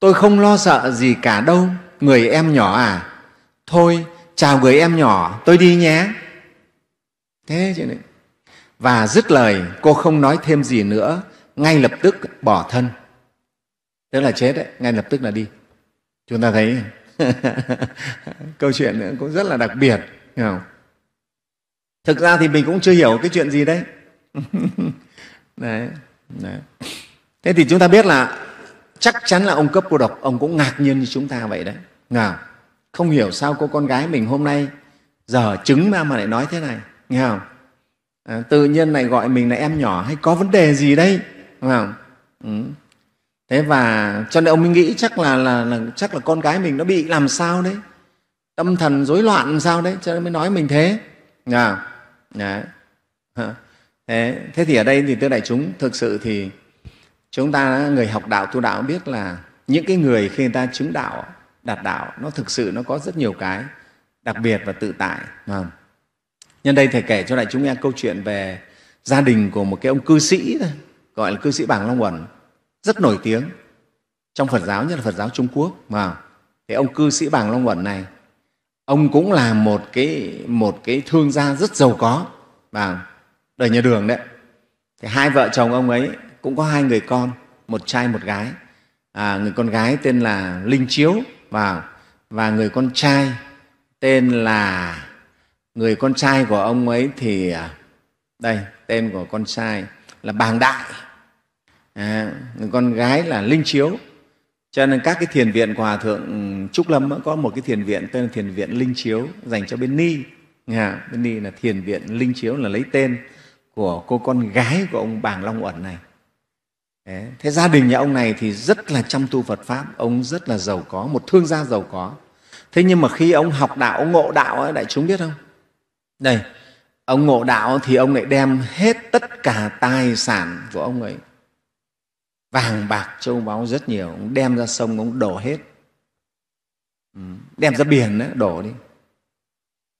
tôi không lo sợ gì cả đâu người em nhỏ à thôi chào người em nhỏ tôi đi nhé thế chứ này và dứt lời cô không nói thêm gì nữa ngay lập tức bỏ thân tức là chết đấy ngay lập tức là đi chúng ta thấy <laughs> câu chuyện nữa cũng rất là đặc biệt không? thực ra thì mình cũng chưa hiểu cái chuyện gì đấy <laughs> đấy, đấy. thế thì chúng ta biết là chắc chắn là ông cấp cô độc ông cũng ngạc nhiên như chúng ta vậy đấy nào không hiểu sao cô con gái mình hôm nay giờ trứng ra mà lại nói thế này nghe không à, tự nhiên lại gọi mình là em nhỏ hay có vấn đề gì đây không? Ừ thế và cho nên ông ấy nghĩ chắc là, là, là chắc là con cái mình nó bị làm sao đấy tâm thần rối loạn làm sao đấy cho nên mới nói mình thế à, Thế, thế thì ở đây thì tôi đại chúng thực sự thì chúng ta người học đạo tu đạo biết là những cái người khi người ta chứng đạo đạt đạo nó thực sự nó có rất nhiều cái đặc biệt và tự tại à. nhân đây thầy kể cho đại chúng nghe câu chuyện về gia đình của một cái ông cư sĩ gọi là cư sĩ bảng long uẩn rất nổi tiếng trong Phật giáo, nhất là Phật giáo Trung Quốc. Mà thì ông cư sĩ Bàng Long Quẩn này, ông cũng là một cái, một cái thương gia rất giàu có, và đời nhà đường đấy. Thì hai vợ chồng ông ấy cũng có hai người con, một trai một gái. À, người con gái tên là Linh Chiếu và, và người con trai tên là người con trai của ông ấy thì à, đây tên của con trai là Bàng Đại à, con gái là linh chiếu cho nên các cái thiền viện của hòa thượng ừ, trúc lâm có một cái thiền viện tên là thiền viện linh chiếu dành cho bên ni à, bên ni là thiền viện linh chiếu là lấy tên của cô con gái của ông bàng long uẩn này thế gia đình nhà ông này thì rất là chăm tu phật pháp ông rất là giàu có một thương gia giàu có thế nhưng mà khi ông học đạo ông ngộ đạo ấy, đại chúng biết không đây ông ngộ đạo thì ông lại đem hết tất cả tài sản của ông ấy vàng bạc châu báu rất nhiều ông đem ra sông ông đổ hết ừ, đem ra biển đó, đổ đi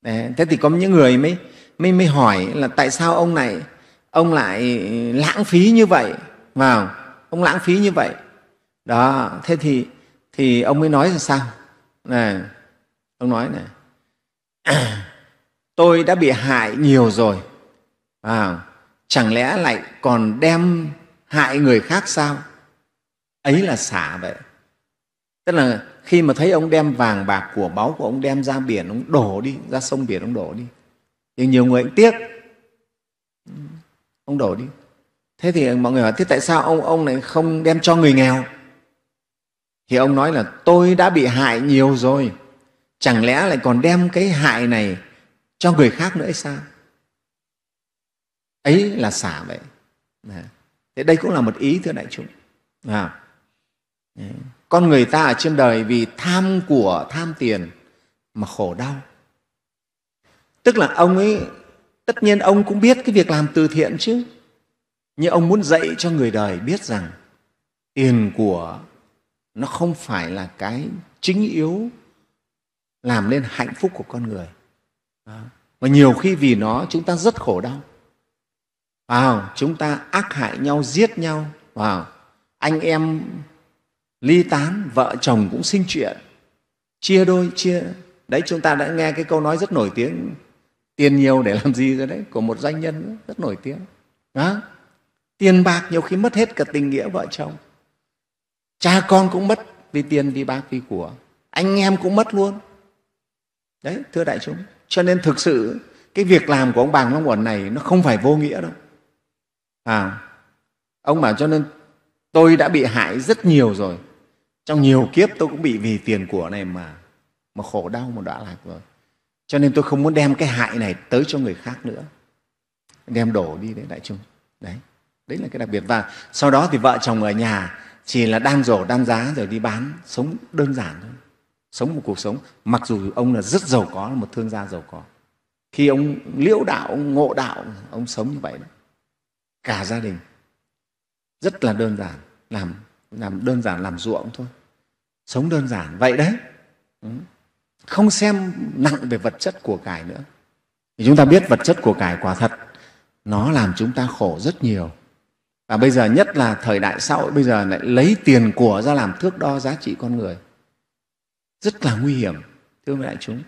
Đấy, thế thì có những người mới, mới mới hỏi là tại sao ông này ông lại lãng phí như vậy vào ông lãng phí như vậy đó thế thì thì ông mới nói là sao này ông nói này <clears throat> tôi đã bị hại nhiều rồi à, chẳng lẽ lại còn đem hại người khác sao ấy là xả vậy tức là khi mà thấy ông đem vàng bạc của báu của ông đem ra biển ông đổ đi ra sông biển ông đổ đi thì nhiều người cũng tiếc ông đổ đi thế thì mọi người hỏi thế tại sao ông ông lại không đem cho người nghèo thì ông nói là tôi đã bị hại nhiều rồi chẳng lẽ lại còn đem cái hại này cho người khác nữa hay sao ấy là xả vậy Đấy. Thế đây cũng là một ý thưa đại chúng. À. Con người ta ở trên đời vì tham của, tham tiền mà khổ đau. Tức là ông ấy, tất nhiên ông cũng biết cái việc làm từ thiện chứ. Nhưng ông muốn dạy cho người đời biết rằng tiền của nó không phải là cái chính yếu làm nên hạnh phúc của con người. mà nhiều khi vì nó chúng ta rất khổ đau wow, chúng ta ác hại nhau giết nhau vào anh em ly tán vợ chồng cũng sinh chuyện chia đôi chia đấy chúng ta đã nghe cái câu nói rất nổi tiếng tiền nhiều để làm gì rồi đấy của một doanh nhân rất nổi tiếng đó tiền bạc nhiều khi mất hết cả tình nghĩa vợ chồng cha con cũng mất vì tiền vì bạc vì của anh em cũng mất luôn đấy thưa đại chúng cho nên thực sự cái việc làm của ông bàng long uẩn này nó không phải vô nghĩa đâu à ông bảo cho nên tôi đã bị hại rất nhiều rồi trong nhiều kiếp tôi cũng bị vì tiền của này mà mà khổ đau mà đọa lạc rồi cho nên tôi không muốn đem cái hại này tới cho người khác nữa đem đổ đi đấy đại chúng đấy đấy là cái đặc biệt và sau đó thì vợ chồng ở nhà chỉ là đan rổ đan giá rồi đi bán sống đơn giản thôi sống một cuộc sống mặc dù ông là rất giàu có là một thương gia giàu có khi ông liễu đạo ông ngộ đạo ông sống như vậy đấy cả gia đình rất là đơn giản làm làm đơn giản làm ruộng thôi sống đơn giản vậy đấy ừ. không xem nặng về vật chất của cải nữa thì chúng ta biết vật chất của cải quả thật nó làm chúng ta khổ rất nhiều và bây giờ nhất là thời đại xã hội bây giờ lại lấy tiền của ra làm thước đo giá trị con người rất là nguy hiểm thưa với đại chúng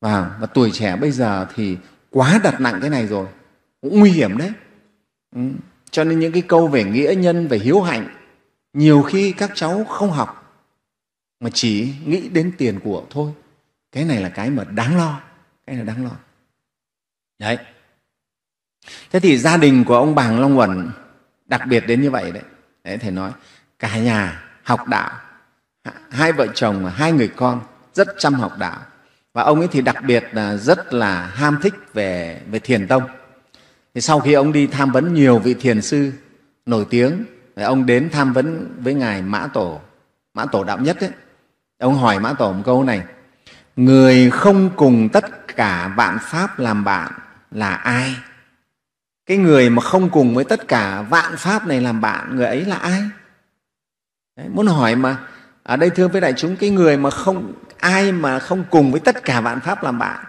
và, và tuổi trẻ bây giờ thì quá đặt nặng cái này rồi cũng nguy hiểm đấy Ừ. cho nên những cái câu về nghĩa nhân về hiếu hạnh nhiều khi các cháu không học mà chỉ nghĩ đến tiền của thôi cái này là cái mà đáng lo cái là đáng lo đấy thế thì gia đình của ông bàng long uẩn đặc biệt đến như vậy đấy đấy thầy nói cả nhà học đạo hai vợ chồng và hai người con rất chăm học đạo và ông ấy thì đặc biệt là rất là ham thích về về thiền tông thì sau khi ông đi tham vấn nhiều vị thiền sư nổi tiếng, ông đến tham vấn với Ngài Mã Tổ, Mã Tổ Đạo Nhất ấy. Ông hỏi Mã Tổ một câu này, Người không cùng tất cả vạn Pháp làm bạn là ai? Cái người mà không cùng với tất cả vạn Pháp này làm bạn, người ấy là ai? Đấy, muốn hỏi mà, ở đây thưa với đại chúng, cái người mà không ai mà không cùng với tất cả vạn Pháp làm bạn,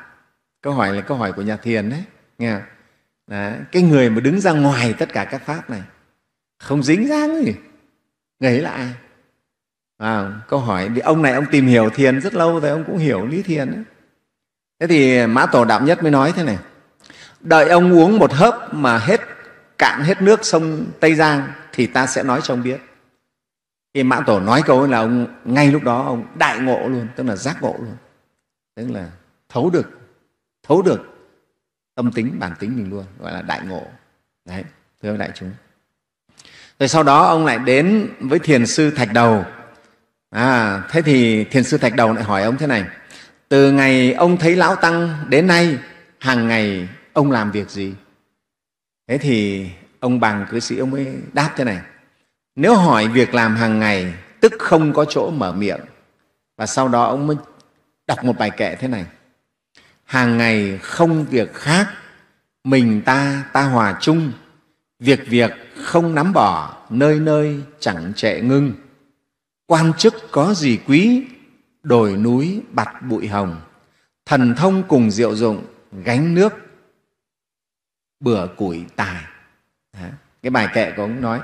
câu hỏi là câu hỏi của nhà thiền đấy, nghe không? Đấy, cái người mà đứng ra ngoài tất cả các pháp này không dính dáng gì người ấy là ai à, câu hỏi vì ông này ông tìm hiểu thiền rất lâu rồi ông cũng hiểu lý thiền ấy. thế thì mã tổ đạo nhất mới nói thế này đợi ông uống một hớp mà hết cạn hết nước sông tây giang thì ta sẽ nói cho ông biết khi mã tổ nói câu là ông ngay lúc đó ông đại ngộ luôn tức là giác ngộ luôn tức là thấu được thấu được tâm tính bản tính mình luôn gọi là đại ngộ đấy thưa đại chúng rồi sau đó ông lại đến với thiền sư thạch đầu à thế thì thiền sư thạch đầu lại hỏi ông thế này từ ngày ông thấy lão tăng đến nay hàng ngày ông làm việc gì thế thì ông bằng cư sĩ ông mới đáp thế này nếu hỏi việc làm hàng ngày tức không có chỗ mở miệng và sau đó ông mới đọc một bài kệ thế này hàng ngày không việc khác mình ta ta hòa chung việc việc không nắm bỏ nơi nơi chẳng trệ ngưng quan chức có gì quý đồi núi bặt bụi hồng thần thông cùng diệu dụng gánh nước bừa củi tài Đó. cái bài kệ của ông nói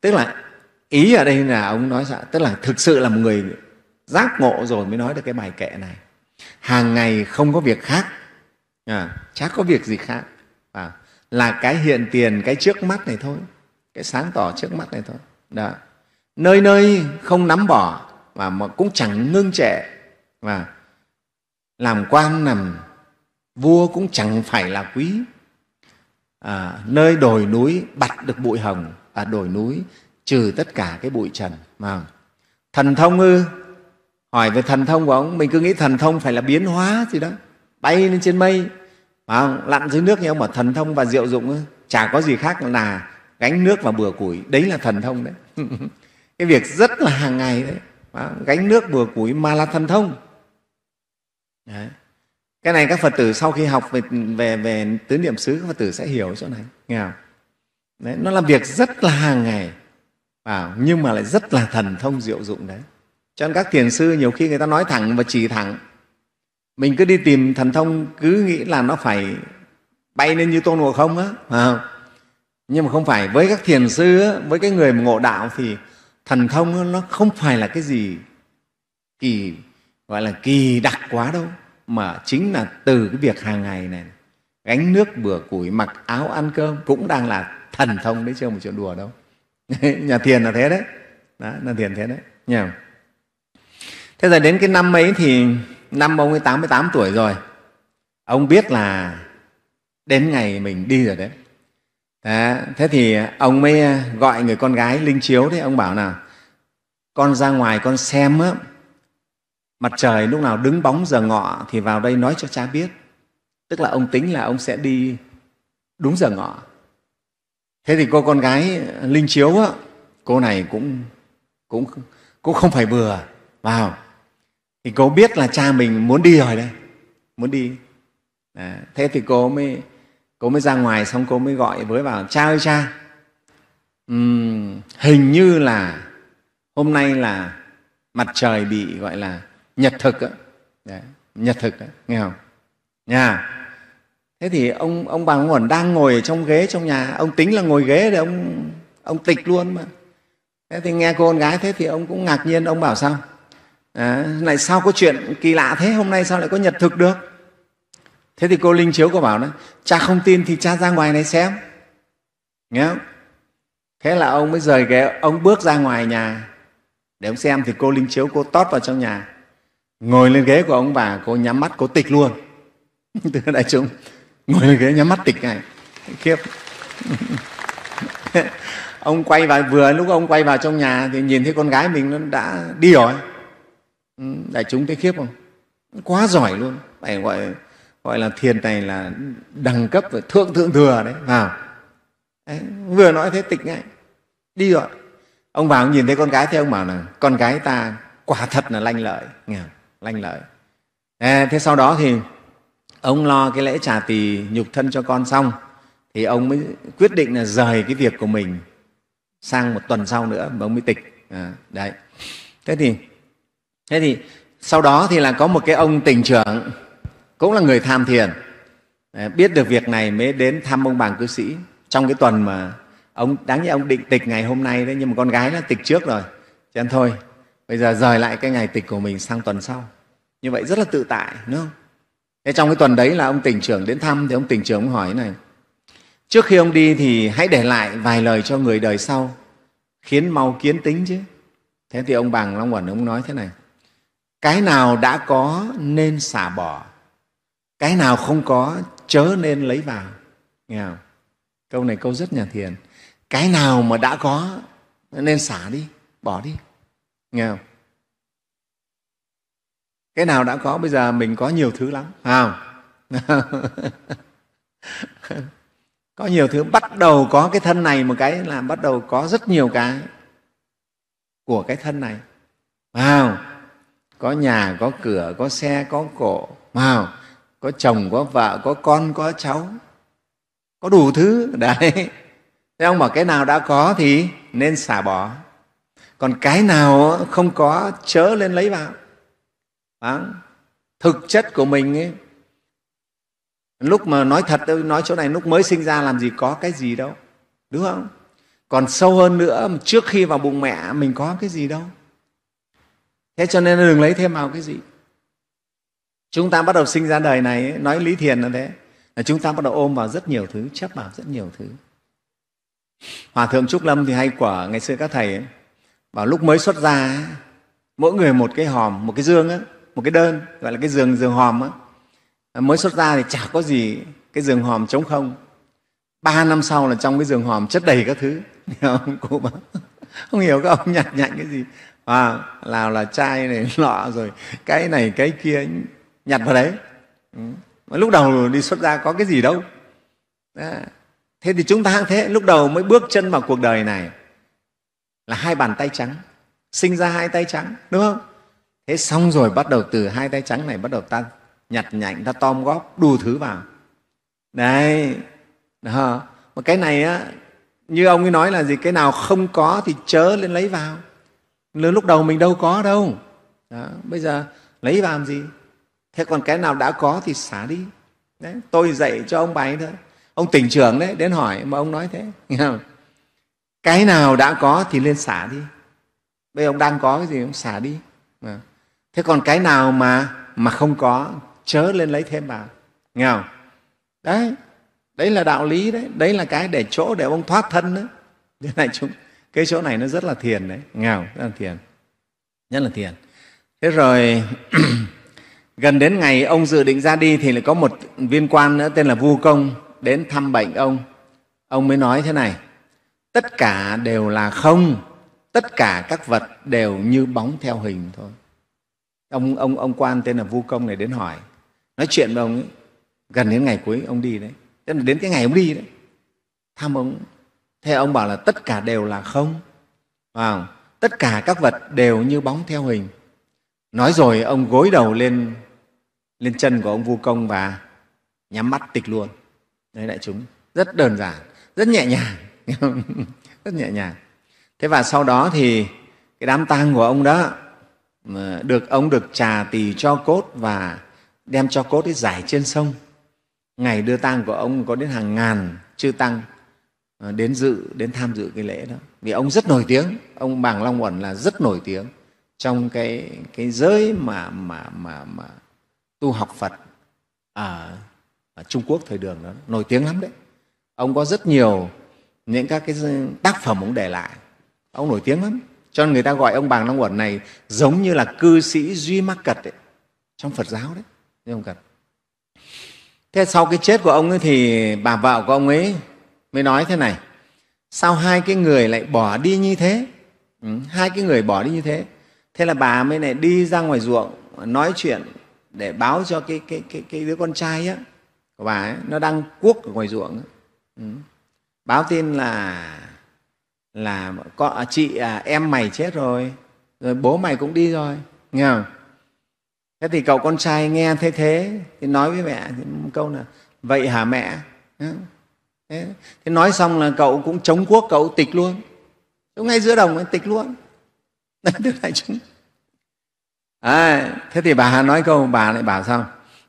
tức là ý ở đây là ông nói tức là thực sự là một người giác ngộ rồi mới nói được cái bài kệ này hàng ngày không có việc khác à, chả có việc gì khác à, là cái hiện tiền cái trước mắt này thôi cái sáng tỏ trước mắt này thôi đó nơi nơi không nắm bỏ và mà cũng chẳng ngưng trệ và làm quan làm vua cũng chẳng phải là quý à, nơi đồi núi bặt được bụi hồng và đồi núi trừ tất cả cái bụi trần mà thần thông ư hỏi về thần thông của ông mình cứ nghĩ thần thông phải là biến hóa gì đó bay lên trên mây mà lặn dưới nước như ông mà thần thông và diệu dụng chả có gì khác là gánh nước và bừa củi đấy là thần thông đấy <laughs> cái việc rất là hàng ngày đấy gánh nước bừa củi mà là thần thông đấy. cái này các phật tử sau khi học về về về tứ niệm xứ các phật tử sẽ hiểu chỗ này nghe không? Đấy, nó là việc rất là hàng ngày à, nhưng mà lại rất là thần thông diệu dụng đấy cho nên các thiền sư nhiều khi người ta nói thẳng và chỉ thẳng mình cứ đi tìm thần thông cứ nghĩ là nó phải bay lên như tôn ngộ không á à, nhưng mà không phải với các thiền sư với cái người ngộ đạo thì thần thông nó không phải là cái gì kỳ gọi là kỳ đặc quá đâu mà chính là từ cái việc hàng ngày này gánh nước bừa củi mặc áo ăn cơm cũng đang là thần thông đấy chứ không một chuyện đùa đâu <laughs> nhà thiền là thế đấy đó, nhà thiền thế đấy nha yeah thế rồi đến cái năm ấy thì năm ông ấy 88 tuổi rồi ông biết là đến ngày mình đi rồi đấy Thế, thế thì ông mới ờ, gọi người con gái Linh Chiếu đấy, ông bảo là con ra ngoài con xem á, mặt trời lúc nào đứng bóng giờ ngọ thì vào đây nói cho cha biết. Tức là ông tính là ông sẽ đi đúng giờ ngọ. Thế thì cô con gái Linh Chiếu á, cô này cũng cũng cũng không phải bừa vào thì cô biết là cha mình muốn đi rồi đây muốn đi à, thế thì cô mới cô mới ra ngoài xong cô mới gọi với vào cha ơi cha um, hình như là hôm nay là mặt trời bị gọi là nhật thực đó. Đấy, nhật thực đó, nghe không nhà thế thì ông ông bà ông còn đang ngồi ở trong ghế trong nhà ông tính là ngồi ghế để ông ông tịch luôn mà thế thì nghe cô con gái thế thì ông cũng ngạc nhiên ông bảo sao À, này sao có chuyện kỳ lạ thế hôm nay sao lại có nhật thực được thế thì cô linh chiếu cô bảo đó cha không tin thì cha ra ngoài này xem nghe không thế là ông mới rời ghế ông bước ra ngoài nhà để ông xem thì cô linh chiếu cô tót vào trong nhà ngồi lên ghế của ông bà cô nhắm mắt cô tịch luôn <laughs> thưa đại chúng ngồi lên ghế nhắm mắt tịch này khiếp <laughs> ông quay vào vừa lúc ông quay vào trong nhà thì nhìn thấy con gái mình nó đã đi rồi Ừ, đại chúng thấy khiếp không quá giỏi luôn phải gọi gọi là thiền này là đẳng cấp và thượng thượng thừa đấy vào đấy, vừa nói thế tịch ngay đi rồi ông bảo ông nhìn thấy con gái thế ông bảo là con gái ta quả thật là lanh lợi nghe lanh lợi à, thế sau đó thì ông lo cái lễ trà tỳ nhục thân cho con xong thì ông mới quyết định là rời cái việc của mình sang một tuần sau nữa mà ông mới tịch à, đấy thế thì thế thì sau đó thì là có một cái ông tỉnh trưởng cũng là người tham thiền biết được việc này mới đến thăm ông bàng cư sĩ trong cái tuần mà ông đáng nhẽ ông định tịch ngày hôm nay đấy nhưng mà con gái nó tịch trước rồi cho nên thôi bây giờ rời lại cái ngày tịch của mình sang tuần sau như vậy rất là tự tại đúng không thế trong cái tuần đấy là ông tỉnh trưởng đến thăm thì ông tỉnh trưởng hỏi này trước khi ông đi thì hãy để lại vài lời cho người đời sau khiến mau kiến tính chứ thế thì ông bàng long quẩn ông nói thế này cái nào đã có nên xả bỏ cái nào không có chớ nên lấy vào nghe không? câu này câu rất nhà thiền cái nào mà đã có nên xả đi bỏ đi nghe không cái nào đã có bây giờ mình có nhiều thứ lắm không <laughs> có nhiều thứ bắt đầu có cái thân này một cái là bắt đầu có rất nhiều cái của cái thân này không có nhà có cửa có xe có cổ wow có chồng có vợ có con có cháu có đủ thứ <laughs> đấy thế ông bảo cái nào đã có thì nên xả bỏ còn cái nào không có chớ lên lấy vào Đó. thực chất của mình ấy, lúc mà nói thật tôi nói chỗ này lúc mới sinh ra làm gì có cái gì đâu đúng không còn sâu hơn nữa trước khi vào bụng mẹ mình có cái gì đâu thế cho nên đừng lấy thêm vào cái gì chúng ta bắt đầu sinh ra đời này nói lý thiền là thế là chúng ta bắt đầu ôm vào rất nhiều thứ chấp vào rất nhiều thứ hòa thượng trúc lâm thì hay quả ngày xưa các thầy ấy, vào lúc mới xuất ra ấy, mỗi người một cái hòm một cái dương ấy, một cái đơn gọi là cái giường giường hòm ấy. mới xuất ra thì chả có gì cái giường hòm trống không ba năm sau là trong cái giường hòm chất đầy các thứ <laughs> không, không hiểu các ông nhặt nhạnh cái gì à, nào là chai này <laughs> lọ rồi cái này cái kia nhặt vào đấy ừ, mà lúc đầu đi xuất gia có cái gì đâu à, thế thì chúng ta thế lúc đầu mới bước chân vào cuộc đời này là hai bàn tay trắng sinh ra hai tay trắng đúng không thế xong rồi bắt đầu từ hai tay trắng này bắt đầu ta nhặt nhạnh ta tom góp đủ thứ vào đấy đó. mà cái này á như ông ấy nói là gì cái nào không có thì chớ lên lấy vào lúc đầu mình đâu có đâu đó, bây giờ lấy làm gì thế còn cái nào đã có thì xả đi đấy, tôi dạy cho ông bài thôi ông tỉnh trưởng đấy đến hỏi mà ông nói thế cái nào đã có thì lên xả đi bây giờ ông đang có cái gì ông xả đi à. thế còn cái nào mà mà không có chớ lên lấy thêm vào nghe không đấy đấy là đạo lý đấy đấy là cái để chỗ để ông thoát thân đấy thế này chúng cái chỗ này nó rất là thiền đấy ngào rất là thiền rất là thiền thế rồi <clears throat> gần đến ngày ông dự định ra đi thì lại có một viên quan nữa tên là vu công đến thăm bệnh ông ông mới nói thế này tất cả đều là không tất cả các vật đều như bóng theo hình thôi ông ông ông quan tên là vu công này đến hỏi nói chuyện với ông ấy gần đến ngày cuối ông đi đấy tức là đến cái ngày ông đi đấy thăm ông Thế ông bảo là tất cả đều là không. Phải Tất cả các vật đều như bóng theo hình. Nói rồi ông gối đầu lên lên chân của ông Vu Công và nhắm mắt tịch luôn. Đấy đại chúng, rất đơn giản, rất nhẹ nhàng. <laughs> rất nhẹ nhàng. Thế và sau đó thì cái đám tang của ông đó được ông được trà tỳ cho cốt và đem cho cốt ấy giải trên sông. Ngày đưa tang của ông có đến hàng ngàn chư tăng Ờ, đến dự đến tham dự cái lễ đó vì ông rất nổi tiếng ông bàng long uẩn là rất nổi tiếng trong cái cái giới mà mà mà mà tu học phật ở, ở trung quốc thời đường đó nổi tiếng lắm đấy ông có rất nhiều những các cái tác phẩm ông để lại ông nổi tiếng lắm cho nên người ta gọi ông bàng long uẩn này giống như là cư sĩ duy mắc cật ấy, trong phật giáo đấy duy mắc cật thế sau cái chết của ông ấy thì bà vợ của ông ấy mới nói thế này sao hai cái người lại bỏ đi như thế ừ, hai cái người bỏ đi như thế thế là bà mới này đi ra ngoài ruộng nói chuyện để báo cho cái, cái, cái, cái đứa con trai á, của bà ấy, nó đang cuốc ở ngoài ruộng ừ. báo tin là là có à, chị à, em mày chết rồi rồi bố mày cũng đi rồi nghe không thế thì cậu con trai nghe thế thế thì nói với mẹ thì câu là vậy hả mẹ thế, nói xong là cậu cũng chống quốc cậu tịch luôn đúng ngay giữa đồng ấy tịch luôn <laughs> đấy tức đại chúng à, thế thì bà nói câu bà lại bảo sao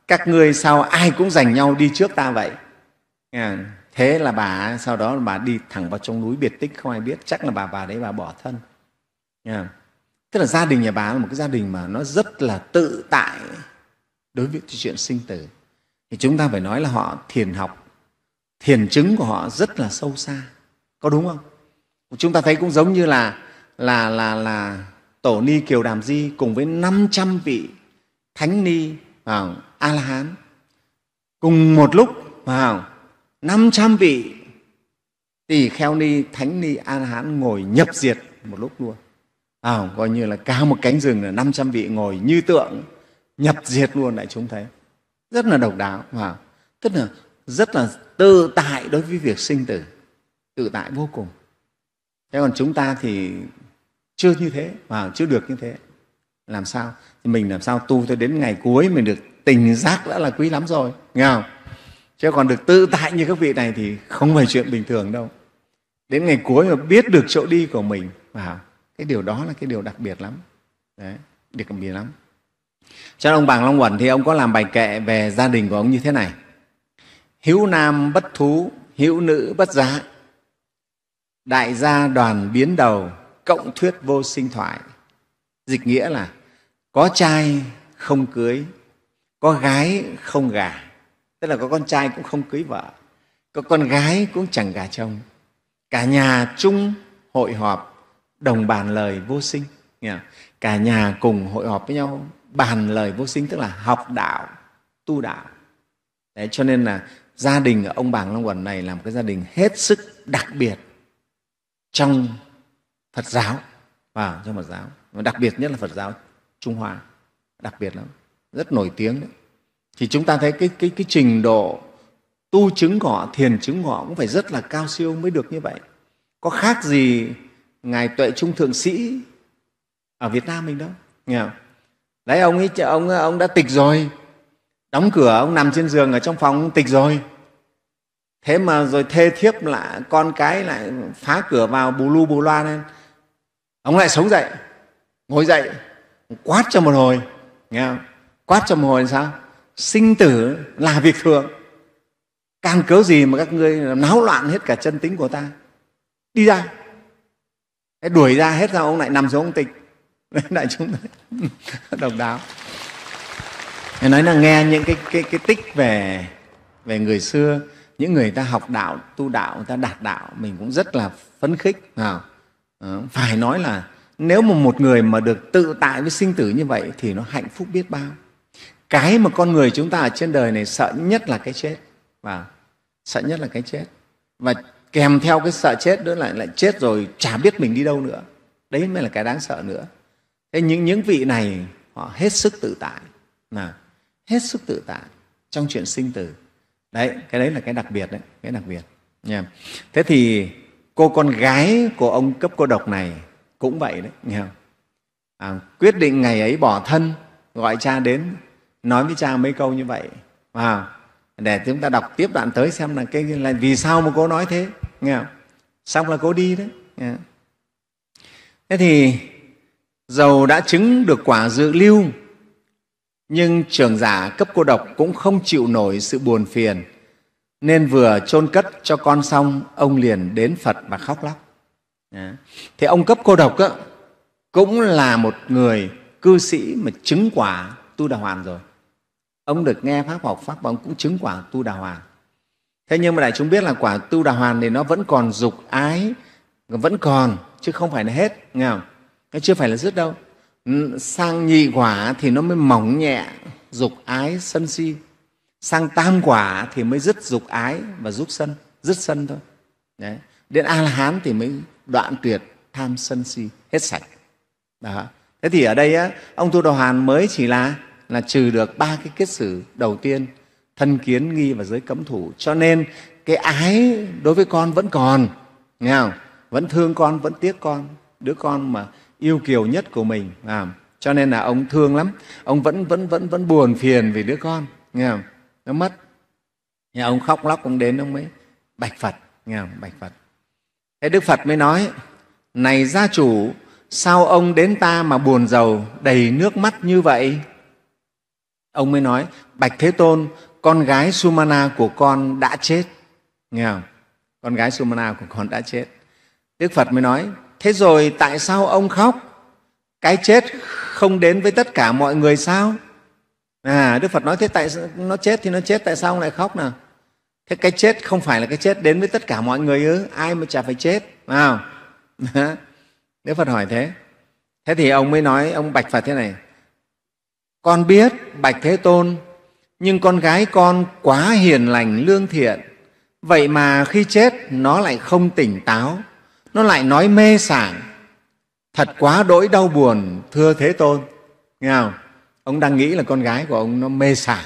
các ngươi sao ai cũng giành nhau đi trước ta vậy thế là bà sau đó bà đi thẳng vào trong núi biệt tích không ai biết chắc là bà bà đấy bà bỏ thân tức là gia đình nhà bà là một cái gia đình mà nó rất là tự tại đối với chuyện sinh tử thì chúng ta phải nói là họ thiền học thiền chứng của họ rất là sâu xa có đúng không chúng ta thấy cũng giống như là là là là tổ ni kiều đàm di cùng với 500 vị thánh ni vào a la hán cùng một lúc vào năm trăm vị tỳ kheo ni thánh ni a la hán ngồi nhập diệt một lúc luôn à, coi như là cao một cánh rừng là năm trăm vị ngồi như tượng nhập diệt luôn đại chúng thấy rất là độc đáo và tức là rất là tự tại đối với việc sinh tử tự tại vô cùng thế còn chúng ta thì chưa như thế và chưa được như thế làm sao thì mình làm sao tu cho đến ngày cuối mình được tình giác đã là quý lắm rồi nghe không chứ còn được tự tại như các vị này thì không phải chuyện bình thường đâu đến ngày cuối mà biết được chỗ đi của mình vào cái điều đó là cái điều đặc biệt lắm đấy đặc biệt lắm cho ông bàng long quẩn thì ông có làm bài kệ về gia đình của ông như thế này hữu nam bất thú hữu nữ bất giá đại gia đoàn biến đầu cộng thuyết vô sinh thoại dịch nghĩa là có trai không cưới có gái không gà. tức là có con trai cũng không cưới vợ có con gái cũng chẳng gả chồng cả nhà chung hội họp đồng bàn lời vô sinh cả nhà cùng hội họp với nhau bàn lời vô sinh tức là học đạo tu đạo Đấy, cho nên là gia đình ở ông Bàng Long Quần này là một cái gia đình hết sức đặc biệt trong Phật giáo và trong Phật giáo và đặc biệt nhất là Phật giáo Trung Hoa đặc biệt lắm rất nổi tiếng đấy. thì chúng ta thấy cái cái cái trình độ tu chứng của họ thiền chứng của họ cũng phải rất là cao siêu mới được như vậy có khác gì ngài tuệ trung thượng sĩ ở Việt Nam mình đâu nghe không? đấy ông ấy ông ông đã tịch rồi đóng cửa ông nằm trên giường ở trong phòng tịch rồi thế mà rồi thê thiếp lại con cái lại phá cửa vào bù lu bù loa lên ông lại sống dậy ngồi dậy quát cho một hồi nghe không? quát cho một hồi sao sinh tử là việc thường càng cớ gì mà các ngươi náo loạn hết cả chân tính của ta đi ra đuổi ra hết ra ông lại nằm xuống ông tịch <laughs> đại chúng <laughs> đồng đáo nói là nghe những cái, cái, cái tích về, về người xưa, những người ta học đạo, tu đạo, người ta đạt đạo, mình cũng rất là phấn khích. nào ờ, phải nói là nếu mà một người mà được tự tại với sinh tử như vậy thì nó hạnh phúc biết bao. Cái mà con người chúng ta ở trên đời này sợ nhất là cái chết. Và sợ nhất là cái chết. Và kèm theo cái sợ chết nữa lại lại chết rồi chả biết mình đi đâu nữa. Đấy mới là cái đáng sợ nữa. Thế những những vị này họ hết sức tự tại. Nào, hết sức tự tại trong chuyện sinh tử đấy cái đấy là cái đặc biệt đấy cái đặc biệt yeah. thế thì cô con gái của ông cấp cô độc này cũng vậy đấy nghe không? À, quyết định ngày ấy bỏ thân gọi cha đến nói với cha mấy câu như vậy và để chúng ta đọc tiếp đoạn tới xem là cái là vì sao mà cô nói thế nghe không? xong là cô đi đấy nghe thế thì dầu đã chứng được quả dự lưu nhưng trường giả cấp cô độc cũng không chịu nổi sự buồn phiền nên vừa chôn cất cho con xong ông liền đến phật và khóc lóc thế ông cấp cô độc cũng là một người cư sĩ mà chứng quả tu đà hoàn rồi ông được nghe pháp học pháp và ông cũng chứng quả tu đà hoàn thế nhưng mà đại chúng biết là quả tu đà hoàn thì nó vẫn còn dục ái vẫn còn chứ không phải là hết nghe không? nó chưa phải là dứt đâu sang nhị quả thì nó mới mỏng nhẹ dục ái sân si sang tam quả thì mới dứt dục ái và giúp sân dứt sân thôi Đấy. đến a la hán thì mới đoạn tuyệt tham sân si hết sạch đó thế thì ở đây á, ông tu đà hoàn mới chỉ là là trừ được ba cái kết xử đầu tiên thân kiến nghi và giới cấm thủ cho nên cái ái đối với con vẫn còn nghe không vẫn thương con vẫn tiếc con đứa con mà yêu kiều nhất của mình à, cho nên là ông thương lắm ông vẫn vẫn vẫn vẫn buồn phiền vì đứa con nghe không? nó mất nhà ông khóc lóc ông đến ông mới bạch phật nghe không? bạch phật thế đức phật mới nói này gia chủ sao ông đến ta mà buồn giàu đầy nước mắt như vậy ông mới nói bạch thế tôn con gái sumana của con đã chết nghe không con gái sumana của con đã chết đức phật mới nói thế rồi tại sao ông khóc cái chết không đến với tất cả mọi người sao à đức phật nói thế tại nó chết thì nó chết tại sao ông lại khóc nào thế cái chết không phải là cái chết đến với tất cả mọi người ư ai mà chả phải chết nào <laughs> đức phật hỏi thế thế thì ông mới nói ông bạch phật thế này con biết bạch thế tôn nhưng con gái con quá hiền lành lương thiện vậy mà khi chết nó lại không tỉnh táo nó lại nói mê sảng thật quá đỗi đau buồn thưa thế tôn nghe không ông đang nghĩ là con gái của ông nó mê sảng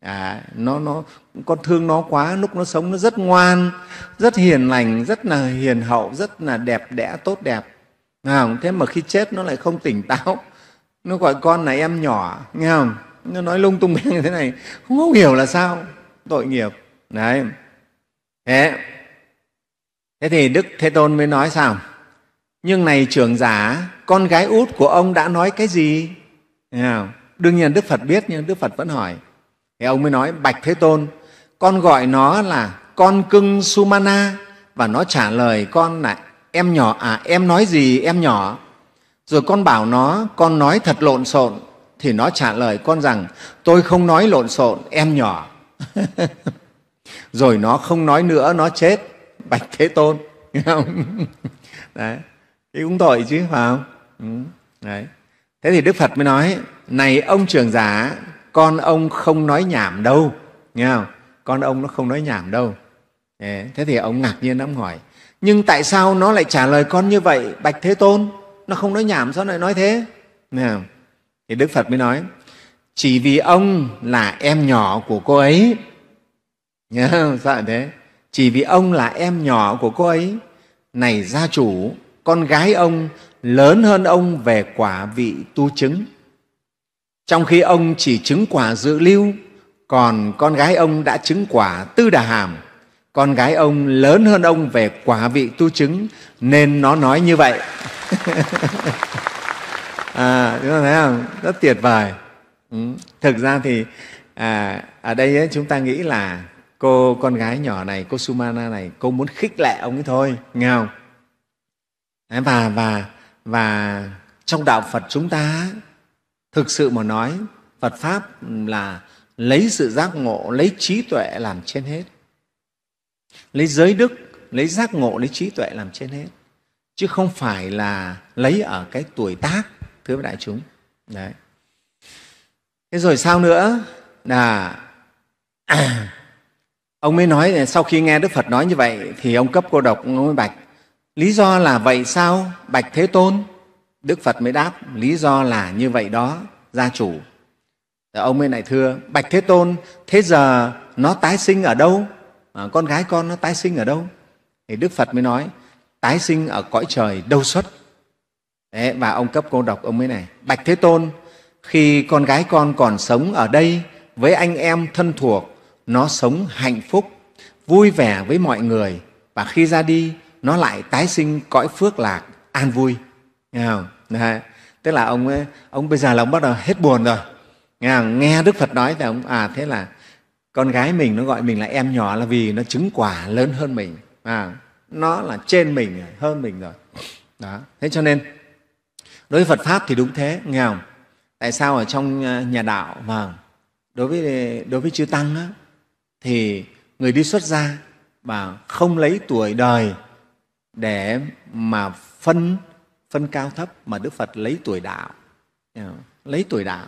à, nó nó con thương nó quá lúc nó sống nó rất ngoan rất hiền lành rất là hiền hậu rất là đẹp đẽ tốt đẹp nghe không thế mà khi chết nó lại không tỉnh táo nó gọi con là em nhỏ nghe không nó nói lung tung <laughs> như thế này không hiểu là sao tội nghiệp đấy thế thế thì đức thế tôn mới nói sao nhưng này trưởng giả con gái út của ông đã nói cái gì đương nhiên đức phật biết nhưng đức phật vẫn hỏi thì ông mới nói bạch thế tôn con gọi nó là con cưng sumana và nó trả lời con là em nhỏ à em nói gì em nhỏ rồi con bảo nó con nói thật lộn xộn thì nó trả lời con rằng tôi không nói lộn xộn em nhỏ <laughs> rồi nó không nói nữa nó chết bạch thế tôn nghe không <laughs> đấy cái cũng tội chứ phải không ừ, đấy thế thì đức phật mới nói này ông trưởng giả con ông không nói nhảm đâu nghe không con ông nó không nói nhảm đâu thế thì ông ngạc nhiên lắm hỏi nhưng tại sao nó lại trả lời con như vậy bạch thế tôn nó không nói nhảm sao lại nói thế nghe không? thì đức phật mới nói chỉ vì ông là em nhỏ của cô ấy nghe không? sao lại thế chỉ vì ông là em nhỏ của cô ấy này gia chủ con gái ông lớn hơn ông về quả vị tu chứng trong khi ông chỉ chứng quả dự lưu còn con gái ông đã chứng quả tư đà hàm con gái ông lớn hơn ông về quả vị tu chứng nên nó nói như vậy <laughs> à, chúng ta thấy không rất tuyệt vời ừ. thực ra thì à, ở đây ấy, chúng ta nghĩ là cô con gái nhỏ này cô sumana này cô muốn khích lệ ông ấy thôi nghe không Đấy, và và và trong đạo phật chúng ta thực sự mà nói phật pháp là lấy sự giác ngộ lấy trí tuệ làm trên hết lấy giới đức lấy giác ngộ lấy trí tuệ làm trên hết chứ không phải là lấy ở cái tuổi tác thưa đại chúng đấy thế rồi sao nữa là <clears throat> Ông mới nói, là sau khi nghe Đức Phật nói như vậy thì ông cấp cô độc, ông mới bạch, lý do là vậy sao, bạch Thế Tôn? Đức Phật mới đáp, lý do là như vậy đó, gia chủ. Rồi ông mới lại thưa, bạch Thế Tôn, thế giờ nó tái sinh ở đâu? À, con gái con nó tái sinh ở đâu? Thì Đức Phật mới nói, tái sinh ở cõi trời đâu xuất. Đấy, và ông cấp cô độc ông mới này, bạch Thế Tôn, khi con gái con còn sống ở đây với anh em thân thuộc nó sống hạnh phúc, vui vẻ với mọi người và khi ra đi nó lại tái sinh cõi phước lạc an vui. Nghe không? Đấy. Tức là ông ấy, ông bây giờ là ông bắt đầu hết buồn rồi. Nghe, không? nghe Đức Phật nói thì ông à thế là con gái mình nó gọi mình là em nhỏ là vì nó chứng quả lớn hơn mình. À, nó là trên mình hơn mình rồi. Đó. Thế cho nên đối với Phật pháp thì đúng thế, nghe không? Tại sao ở trong ờ, nhà đạo mà đối với đối với chư tăng á, thì người đi xuất gia mà không lấy tuổi đời để mà phân phân cao thấp mà Đức Phật lấy tuổi đạo lấy tuổi đạo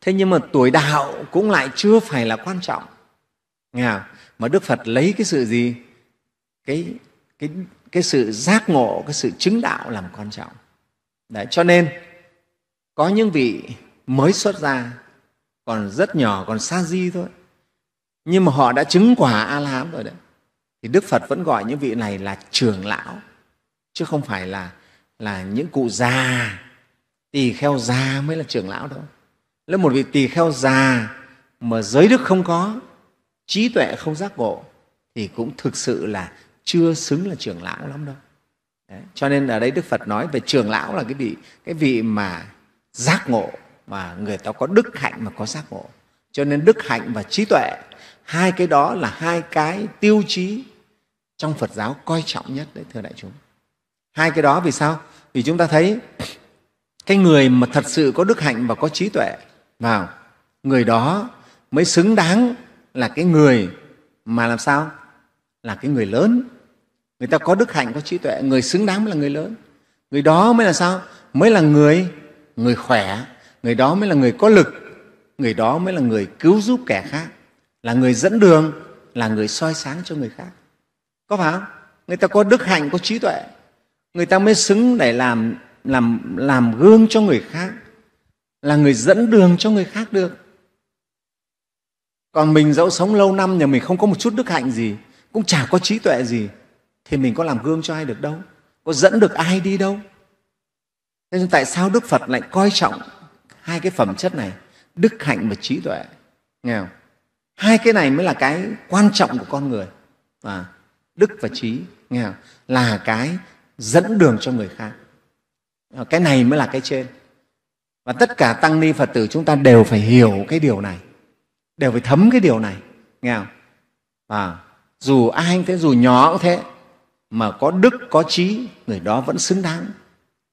thế nhưng mà tuổi đạo cũng lại chưa phải là quan trọng nghe không? mà Đức Phật lấy cái sự gì cái cái cái sự giác ngộ cái sự chứng đạo làm quan trọng đấy cho nên có những vị mới xuất gia còn rất nhỏ còn xa di thôi nhưng mà họ đã chứng quả a la hán rồi đấy thì đức phật vẫn gọi những vị này là trưởng lão chứ không phải là là những cụ già tỳ kheo già mới là trưởng lão đâu nếu một vị tỳ kheo già mà giới đức không có trí tuệ không giác ngộ thì cũng thực sự là chưa xứng là trưởng lão lắm đâu Đấy. cho nên ở đây đức phật nói về trưởng lão là cái vị cái vị mà giác ngộ mà người ta có đức hạnh mà có giác ngộ cho nên đức hạnh và trí tuệ hai cái đó là hai cái tiêu chí trong phật giáo coi trọng nhất đấy thưa đại chúng hai cái đó vì sao vì chúng ta thấy cái người mà thật sự có đức hạnh và có trí tuệ vào người đó mới xứng đáng là cái người mà làm sao là cái người lớn người ta có đức hạnh có trí tuệ người xứng đáng mới là người lớn người đó mới là sao mới là người người khỏe người đó mới là người có lực người đó mới là người cứu giúp kẻ khác là người dẫn đường là người soi sáng cho người khác có phải không người ta có đức hạnh có trí tuệ người ta mới xứng để làm làm làm gương cho người khác là người dẫn đường cho người khác được còn mình dẫu sống lâu năm nhà mình không có một chút đức hạnh gì cũng chả có trí tuệ gì thì mình có làm gương cho ai được đâu có dẫn được ai đi đâu thế nên tại sao đức phật lại coi trọng hai cái phẩm chất này đức hạnh và trí tuệ nghe không hai cái này mới là cái quan trọng của con người và đức và trí nghe không? là cái dẫn đường cho người khác ờ, cái này mới là cái trên và tất cả tăng ni phật tử chúng ta đều phải hiểu cái điều này đều phải thấm cái điều này nghe không và dù ai thế dù nhỏ cũng thế mà có đức có trí người đó vẫn xứng đáng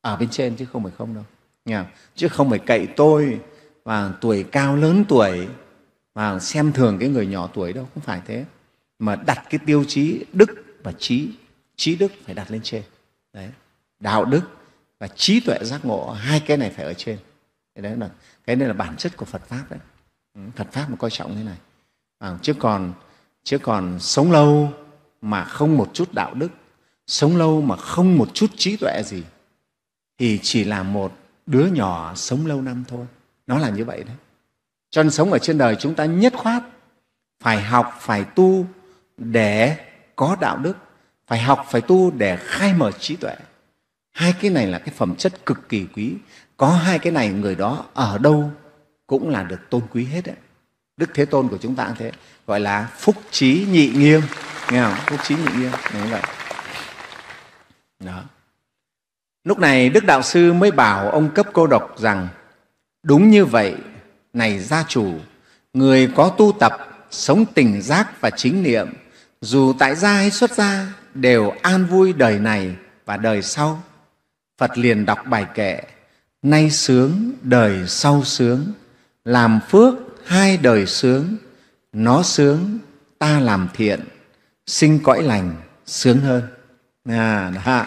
ở bên trên chứ không phải không đâu nghe không? chứ không phải cậy tôi và tuổi cao lớn tuổi và xem thường cái người nhỏ tuổi đâu không phải thế mà đặt cái tiêu chí đức và trí trí đức phải đặt lên trên đấy đạo đức và trí tuệ giác ngộ hai cái này phải ở trên cái đấy là cái này là bản chất của Phật pháp đấy ừ, Phật pháp mà coi trọng thế này à, chứ còn chứ còn sống lâu mà không một chút đạo đức sống lâu mà không một chút trí tuệ gì thì chỉ là một đứa nhỏ sống lâu năm thôi nó là như vậy đấy cho nên sống ở trên đời chúng ta nhất khoát phải học phải tu để có đạo đức phải học phải tu để khai mở trí tuệ hai cái này là cái phẩm chất cực kỳ quý có hai cái này người đó ở đâu cũng là được tôn quý hết đấy đức thế tôn của chúng ta cũng thế gọi là phúc trí nhị nghiêm nghe không phúc trí nhị nghiêm như vậy đó lúc này đức đạo sư mới bảo ông cấp cô độc rằng đúng như vậy này gia chủ người có tu tập sống tỉnh giác và chính niệm dù tại gia hay xuất gia đều an vui đời này và đời sau phật liền đọc bài kệ nay sướng đời sau sướng làm phước hai đời sướng nó sướng ta làm thiện sinh cõi lành sướng hơn à, đó.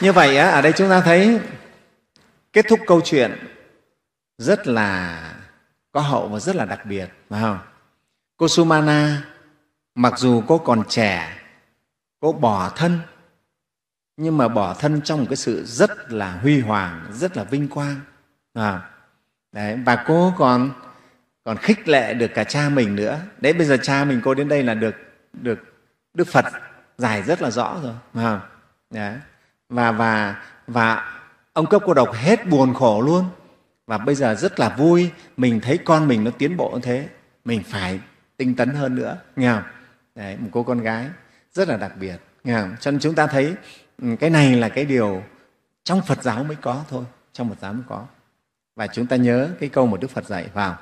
như vậy ở đây chúng ta thấy kết thúc câu chuyện rất là có hậu và rất là đặc biệt phải không cô sumana mặc dù cô còn trẻ cô bỏ thân nhưng mà bỏ thân trong một cái sự rất là huy hoàng rất là vinh quang à, đấy, và cô còn còn khích lệ được cả cha mình nữa đấy bây giờ cha mình cô đến đây là được được đức phật giải rất là rõ rồi à, đấy. và và và ông cấp cô đọc hết buồn khổ luôn và bây giờ rất là vui mình thấy con mình nó tiến bộ như thế mình phải tinh tấn hơn nữa nghe không? Đấy, một cô con gái rất là đặc biệt nghe không? cho nên chúng ta thấy ừ, cái này là cái điều trong phật giáo mới có thôi trong phật giáo mới có và chúng ta nhớ cái câu một đức phật dạy vào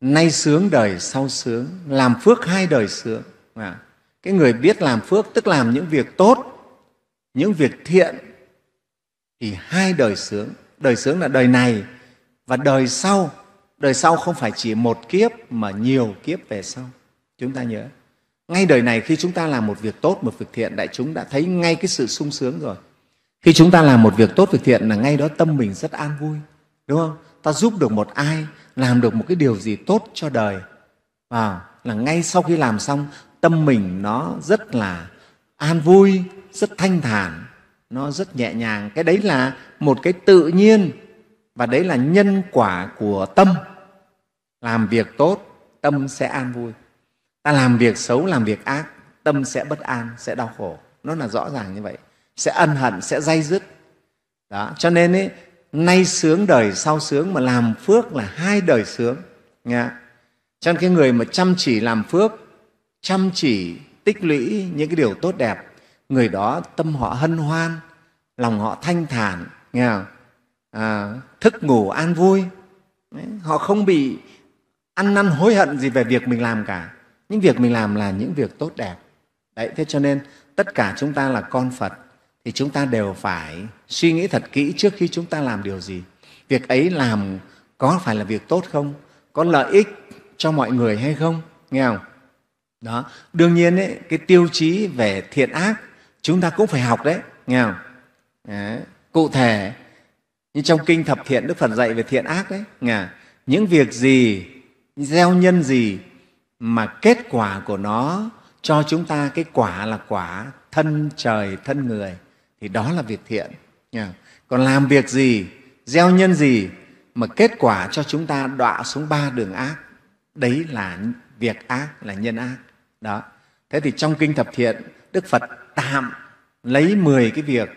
nay sướng đời sau sướng làm phước hai đời sướng à, cái người biết làm phước tức làm những việc tốt những việc thiện thì hai đời sướng đời sướng là đời này và đời sau đời sau không phải chỉ một kiếp mà nhiều kiếp về sau chúng ta nhớ ngay đời này khi chúng ta làm một việc tốt một việc thiện đại chúng đã thấy ngay cái sự sung sướng rồi khi chúng ta làm một việc tốt việc thiện là ngay đó tâm mình rất an vui đúng không ta giúp được một ai làm được một cái điều gì tốt cho đời và là ngay sau khi làm xong tâm mình nó rất là an vui rất thanh thản nó rất nhẹ nhàng cái đấy là một cái tự nhiên và đấy là nhân quả của tâm làm việc tốt tâm sẽ an vui ta làm việc xấu làm việc ác tâm sẽ bất an sẽ đau khổ nó là rõ ràng như vậy sẽ ân hận sẽ dây dứt đó cho nên ấy, nay sướng đời sau sướng mà làm phước là hai đời sướng nha cho nên cái người mà chăm chỉ làm phước chăm chỉ tích lũy những cái điều tốt đẹp người đó tâm họ hân hoan lòng họ thanh thản nghe không? À, thức ngủ an vui họ không bị ăn năn hối hận gì về việc mình làm cả những việc mình làm là những việc tốt đẹp đấy thế cho nên tất cả chúng ta là con phật thì chúng ta đều phải suy nghĩ thật kỹ trước khi chúng ta làm điều gì việc ấy làm có phải là việc tốt không có lợi ích cho mọi người hay không nghe không đó đương nhiên ấy, cái tiêu chí về thiện ác chúng ta cũng phải học đấy nghe không đấy. cụ thể như trong kinh thập thiện đức phật dạy về thiện ác ấy, ngà những việc gì gieo nhân gì mà kết quả của nó cho chúng ta cái quả là quả thân trời thân người thì đó là việc thiện ngà. còn làm việc gì gieo nhân gì mà kết quả cho chúng ta đọa xuống ba đường ác đấy là việc ác là nhân ác đó thế thì trong kinh thập thiện đức phật tạm lấy 10 cái việc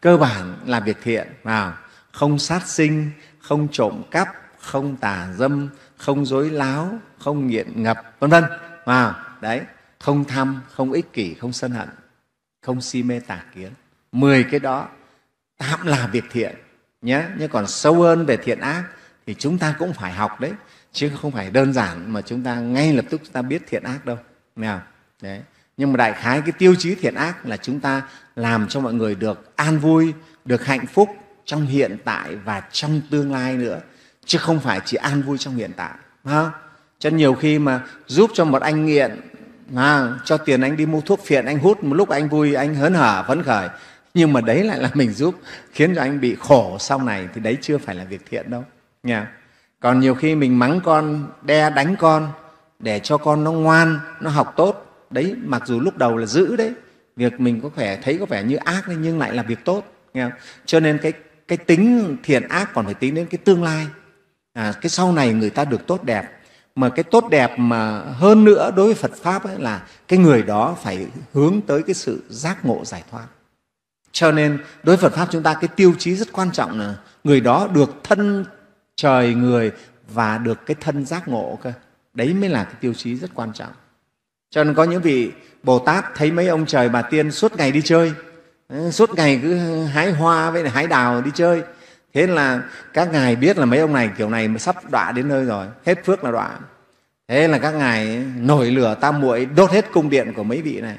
cơ bản là việc thiện vào không sát sinh không trộm cắp không tà dâm không dối láo không nghiện ngập vân vân vào đấy không tham không ích kỷ không sân hận không si mê tà kiến mười cái đó tạm là việc thiện nhé nhưng còn sâu hơn về thiện ác thì chúng ta cũng phải học đấy chứ không phải đơn giản mà chúng ta ngay lập tức chúng ta biết thiện ác đâu nào đấy nhưng mà đại khái cái tiêu chí thiện ác là chúng ta làm cho mọi người được an vui được hạnh phúc trong hiện tại và trong tương lai nữa chứ không phải chỉ an vui trong hiện tại ha? cho nhiều khi mà giúp cho một anh nghiện mà cho tiền anh đi mua thuốc phiện anh hút một lúc anh vui anh hớn hở phấn khởi nhưng mà đấy lại là mình giúp khiến cho anh bị khổ sau này thì đấy chưa phải là việc thiện đâu nha còn nhiều khi mình mắng con đe đánh con để cho con nó ngoan nó học tốt đấy mặc dù lúc đầu là giữ đấy việc mình có vẻ thấy có vẻ như ác nhưng lại là việc tốt nghe không? cho nên cái cái tính thiện ác còn phải tính đến cái tương lai à, cái sau này người ta được tốt đẹp mà cái tốt đẹp mà hơn nữa đối với Phật pháp ấy là cái người đó phải hướng tới cái sự giác ngộ giải thoát cho nên đối với Phật pháp chúng ta cái tiêu chí rất quan trọng là người đó được thân trời người và được cái thân giác ngộ cơ đấy mới là cái tiêu chí rất quan trọng cho nên có những vị bồ tát thấy mấy ông trời bà tiên suốt ngày đi chơi ờ, suốt ngày cứ hái hoa với hái đào đi chơi thế là các ngài biết là mấy ông này kiểu này sắp đọa đến nơi rồi hết phước là đọa thế là các ngài nổi lửa tam muội đốt hết cung điện của mấy vị này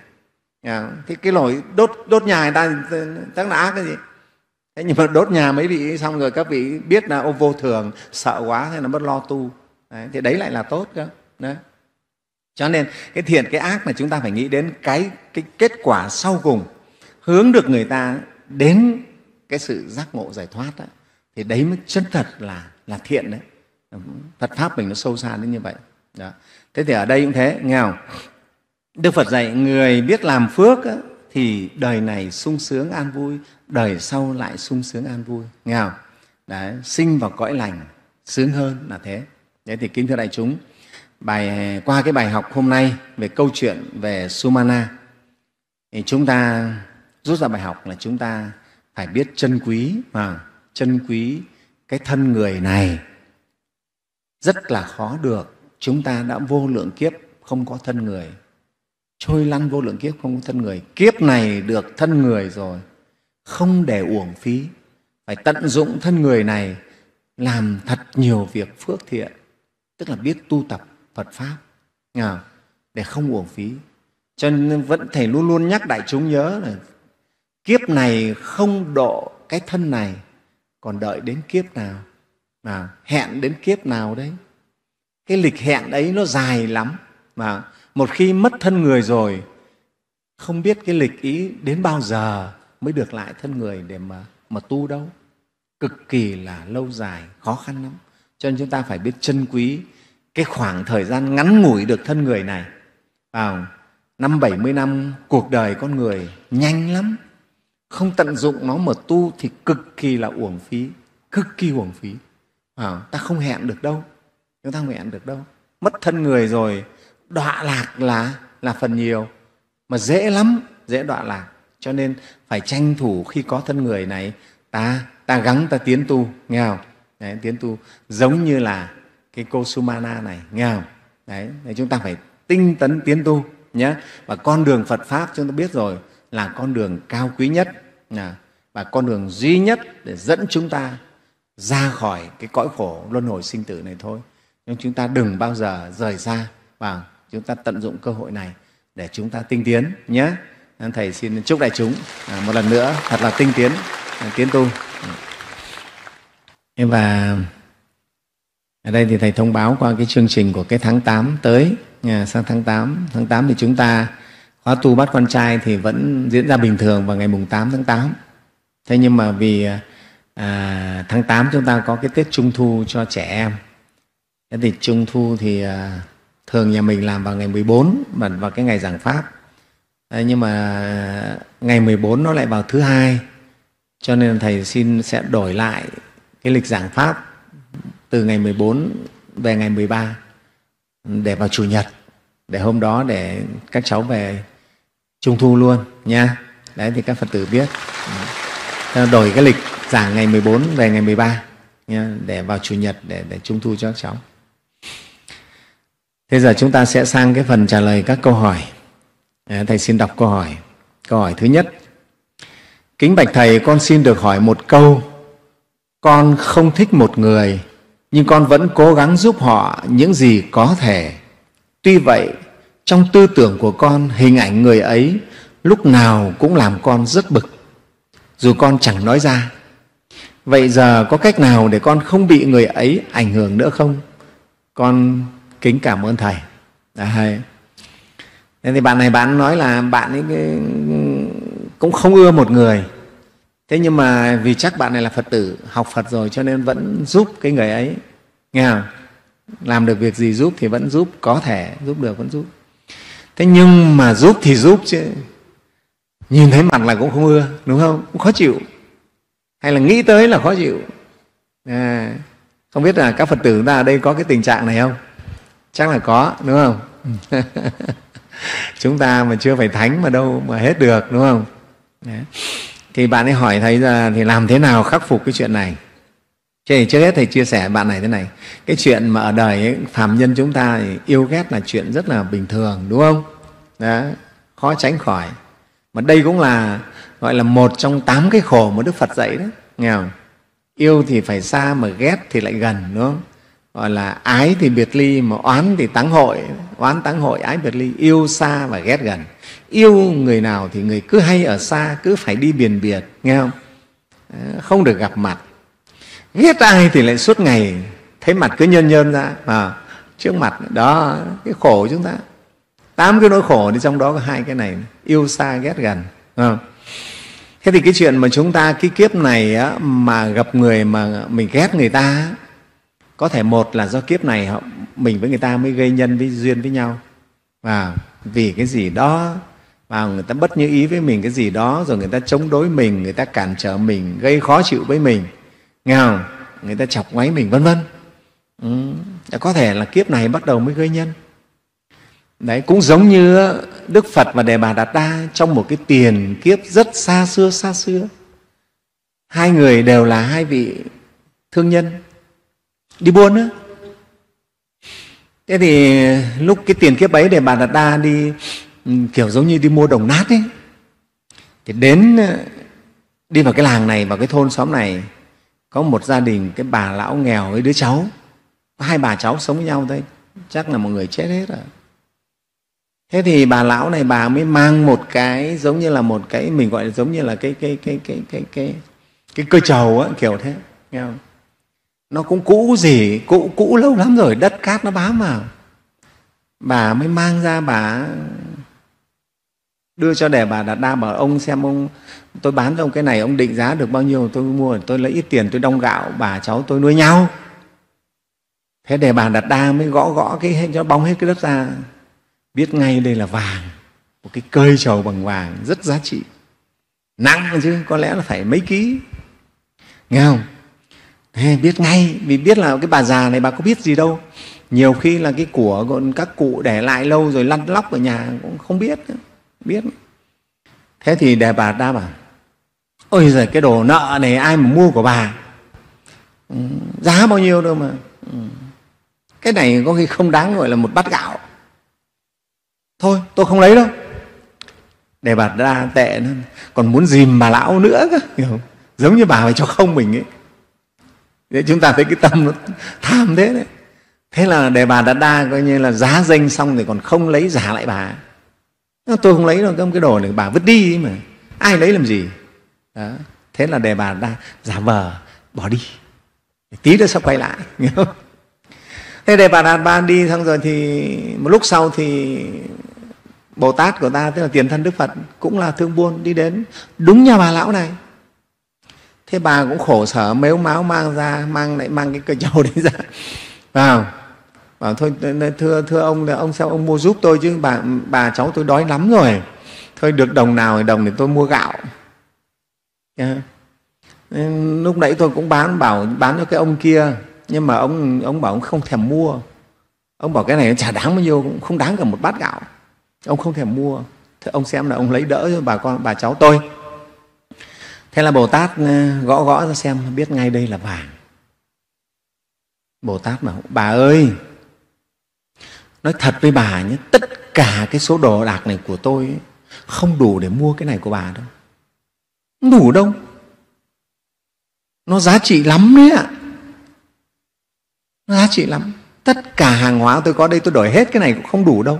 dạ, cái cái nổi đốt đốt nhà người ta chắc là ác cái gì thế nhưng mà đốt nhà mấy vị xong rồi các vị biết là ô vô thường sợ quá thế là mất lo tu đấy, thì đấy lại là tốt cơ đấy cho nên cái thiện cái ác là chúng ta phải nghĩ đến cái, cái kết quả sau cùng hướng được người ta đến cái sự giác ngộ giải thoát đó, thì đấy mới chân thật là là thiện đấy Phật pháp mình nó sâu xa đến như vậy đó. thế thì ở đây cũng thế nghe không Đức Phật dạy người biết làm phước á, thì đời này sung sướng an vui, đời sau lại sung sướng an vui. Nghe không? Đấy, sinh vào cõi lành sướng hơn là thế. Thế thì kính thưa đại chúng, bài qua cái bài học hôm nay về câu chuyện về Sumana thì chúng ta rút ra bài học là chúng ta phải biết trân quý mà trân quý cái thân người này rất là khó được chúng ta đã vô lượng kiếp không có thân người trôi lăn vô lượng kiếp không có thân người kiếp này được thân người rồi không để uổng phí phải tận dụng thân người này làm thật nhiều việc phước thiện tức là biết tu tập Phật Pháp à, để không uổng phí. Cho nên vẫn Thầy luôn luôn nhắc đại chúng nhớ là kiếp này không độ cái thân này còn đợi đến kiếp nào mà hẹn đến kiếp nào đấy cái lịch hẹn ấy nó dài lắm mà một khi mất thân người rồi không biết cái lịch ý đến bao giờ mới được lại thân người để mà mà tu đâu cực kỳ là lâu dài khó khăn lắm cho nên chúng ta phải biết trân quý cái khoảng thời gian ngắn ngủi được thân người này vào năm 70 năm cuộc đời con người nhanh lắm không tận dụng nó mà tu thì cực kỳ là uổng phí cực kỳ uổng phí à, ta không hẹn được đâu chúng ta không hẹn được đâu mất thân người rồi đọa lạc là là phần nhiều mà dễ lắm dễ đọa lạc cho nên phải tranh thủ khi có thân người này ta ta gắng ta tiến tu nghe không Đấy, tiến tu giống như là cái cô Sumana này nghe không? Đấy, đấy chúng ta phải tinh tấn tiến tu nhé. Và con đường Phật pháp chúng ta biết rồi là con đường cao quý nhất à, và con đường duy nhất để dẫn chúng ta ra khỏi cái cõi khổ luân hồi sinh tử này thôi. Nhưng chúng ta đừng bao giờ rời xa và vâng, chúng ta tận dụng cơ hội này để chúng ta tinh tiến nhé. Thầy xin chúc đại chúng à, một lần nữa thật là tinh tiến, à, tiến tu. Và ở đây thì Thầy thông báo qua cái chương trình của cái tháng 8 tới, nhà sang tháng 8. Tháng 8 thì chúng ta khóa tu bắt con trai thì vẫn diễn ra bình thường vào ngày mùng 8 tháng 8. Thế nhưng mà vì à, tháng 8 chúng ta có cái Tết Trung Thu cho trẻ em. Thế thì Trung Thu thì à, thường nhà mình làm vào ngày 14 và vào cái ngày giảng Pháp. Thế nhưng mà ngày 14 nó lại vào thứ hai cho nên Thầy xin sẽ đổi lại cái lịch giảng Pháp từ ngày 14 về ngày 13 để vào chủ nhật để hôm đó để các cháu về trung thu luôn nha đấy thì các phật tử biết đổi cái lịch giảng ngày 14 về ngày 13 nha, để vào chủ nhật để để trung thu cho các cháu thế giờ chúng ta sẽ sang cái phần trả lời các câu hỏi thầy xin đọc câu hỏi câu hỏi thứ nhất kính bạch thầy con xin được hỏi một câu con không thích một người nhưng con vẫn cố gắng giúp họ những gì có thể tuy vậy trong tư tưởng của con hình ảnh người ấy lúc nào cũng làm con rất bực dù con chẳng nói ra vậy giờ có cách nào để con không bị người ấy ảnh hưởng nữa không con kính cảm ơn thầy à hay Nên thì bạn này bạn nói là bạn ấy ừ, ừ, cũng không ưa một người thế nhưng mà vì chắc bạn này là phật tử học phật rồi cho nên vẫn giúp cái người ấy nghe không làm được việc gì giúp thì vẫn giúp có thể giúp được vẫn giúp thế nhưng mà giúp thì giúp chứ nhìn thấy mặt là cũng không ưa đúng không cũng khó chịu hay là nghĩ tới là khó chịu à, không biết là các phật tử chúng ta ở đây có cái tình trạng này không chắc là có đúng không <laughs> chúng ta mà chưa phải thánh mà đâu mà hết được đúng không Đấy thì bạn ấy hỏi thầy ra thì làm thế nào khắc phục cái chuyện này Thế thì trước hết thầy chia sẻ bạn này thế này cái chuyện mà ở đời ấy, phàm nhân chúng ta yêu ghét là chuyện rất là bình thường đúng không đó khó tránh khỏi mà đây cũng là gọi là một trong tám cái khổ mà đức phật dạy đó, nghe không yêu thì phải xa mà ghét thì lại gần đúng không gọi là ái thì biệt ly mà oán thì táng hội oán táng hội ái biệt ly yêu xa và ghét gần yêu người nào thì người cứ hay ở xa cứ phải đi biển biệt nghe không ờ, không được gặp mặt ghét ai thì lại suốt ngày thấy mặt cứ nhân nhân ra à, trước mặt đó cái khổ chúng ta tám cái nỗi khổ thì trong đó có hai cái này yêu xa ghét gần à. thế thì cái chuyện mà chúng ta cái kiếp này á, mà gặp người mà mình ghét người ta có thể một là do kiếp này họ mình với người ta mới gây nhân với duyên với nhau và vì cái gì đó và người ta bất như ý với mình cái gì đó rồi người ta chống đối mình người ta cản trở mình gây khó chịu với mình nghe không người ta chọc ngoáy mình vân vân ừ. có thể là kiếp này bắt đầu mới gây nhân đấy cũng giống như đức phật và đề bà đạt đa trong một cái tiền kiếp rất xa xưa xa xưa hai người đều là hai vị thương nhân đi buôn á thế thì lúc cái tiền kiếp ấy đề bà đạt đa đi Ừ, kiểu giống như đi mua đồng nát ấy thì đến ờ, đi vào cái làng này vào cái thôn xóm này có một gia đình cái bà lão nghèo với đứa cháu hai bà cháu sống với nhau thôi chắc là một người chết hết rồi thế thì bà lão này bà mới mang một cái giống như là một cái mình gọi là giống như là cái cái cái cái cái cái cái cơ trầu á kiểu thế nghe không nó cũng cũ gì cũ cũ lâu lắm rồi đất cát nó bám vào bà mới mang ra bà đưa cho đề bà đạt đa bảo ông xem ông tôi bán cho ông cái này ông định giá được bao nhiêu tôi mua tôi lấy ít tiền tôi đong gạo bà cháu tôi nuôi nhau thế đề bà đạt đa mới gõ gõ cái hết cho bong hết cái đất ra biết ngay đây là vàng một cái cơi trầu bằng vàng rất giá trị nặng chứ có lẽ là phải mấy ký nghe không thế biết ngay vì biết là cái bà già này bà có biết gì đâu nhiều khi là cái của các cụ để lại lâu rồi lăn lóc ở nhà cũng không biết nữa biết thế thì đề bà đáp à ôi giời cái đồ nợ này ai mà mua của bà ừ, giá bao nhiêu đâu mà ừ, cái này có khi không đáng gọi là một bát gạo thôi tôi không lấy đâu đề bà đa tệ nữa còn muốn dìm bà lão nữa cơ hiểu không? giống như bà phải cho không mình ấy để chúng ta thấy cái tâm nó tham thế đấy thế là đề bà đã đa coi như là giá danh xong rồi còn không lấy giả lại bà tôi không lấy đâu cái, đồ này bà vứt đi mà ai lấy làm gì đó. thế là đề bà ra giả vờ bỏ đi tí nữa sẽ quay lại <laughs> thế đề bà đạt ba đi xong rồi thì một lúc sau thì bồ tát của ta tức là tiền thân đức phật cũng là thương buôn đi đến đúng nhà bà lão này thế bà cũng khổ sở mếu máu mang ra mang lại mang cái cờ trầu đấy ra vào bảo thôi thưa thưa ông là ông sao ông mua giúp tôi chứ bà bà cháu tôi đói lắm rồi thôi được đồng nào thì đồng thì tôi mua gạo yeah. lúc nãy tôi cũng bán bảo bán cho cái ông kia nhưng mà ông ông bảo ông không thèm mua ông bảo cái này nó chả đáng bao nhiêu cũng không đáng cả một bát gạo ông không thèm mua thế ông xem là ông lấy đỡ cho bà con bà cháu tôi thế là bồ tát ờ, gõ gõ ra xem biết ngay đây là vàng bồ tát bảo bà ơi nói thật với bà nhé tất cả cái số đồ đạc này của tôi ấy, không đủ để mua cái này của bà đâu không đủ đâu nó giá trị lắm đấy ạ nó giá trị lắm tất cả hàng hóa tôi có đây tôi đổi hết cái này cũng không đủ đâu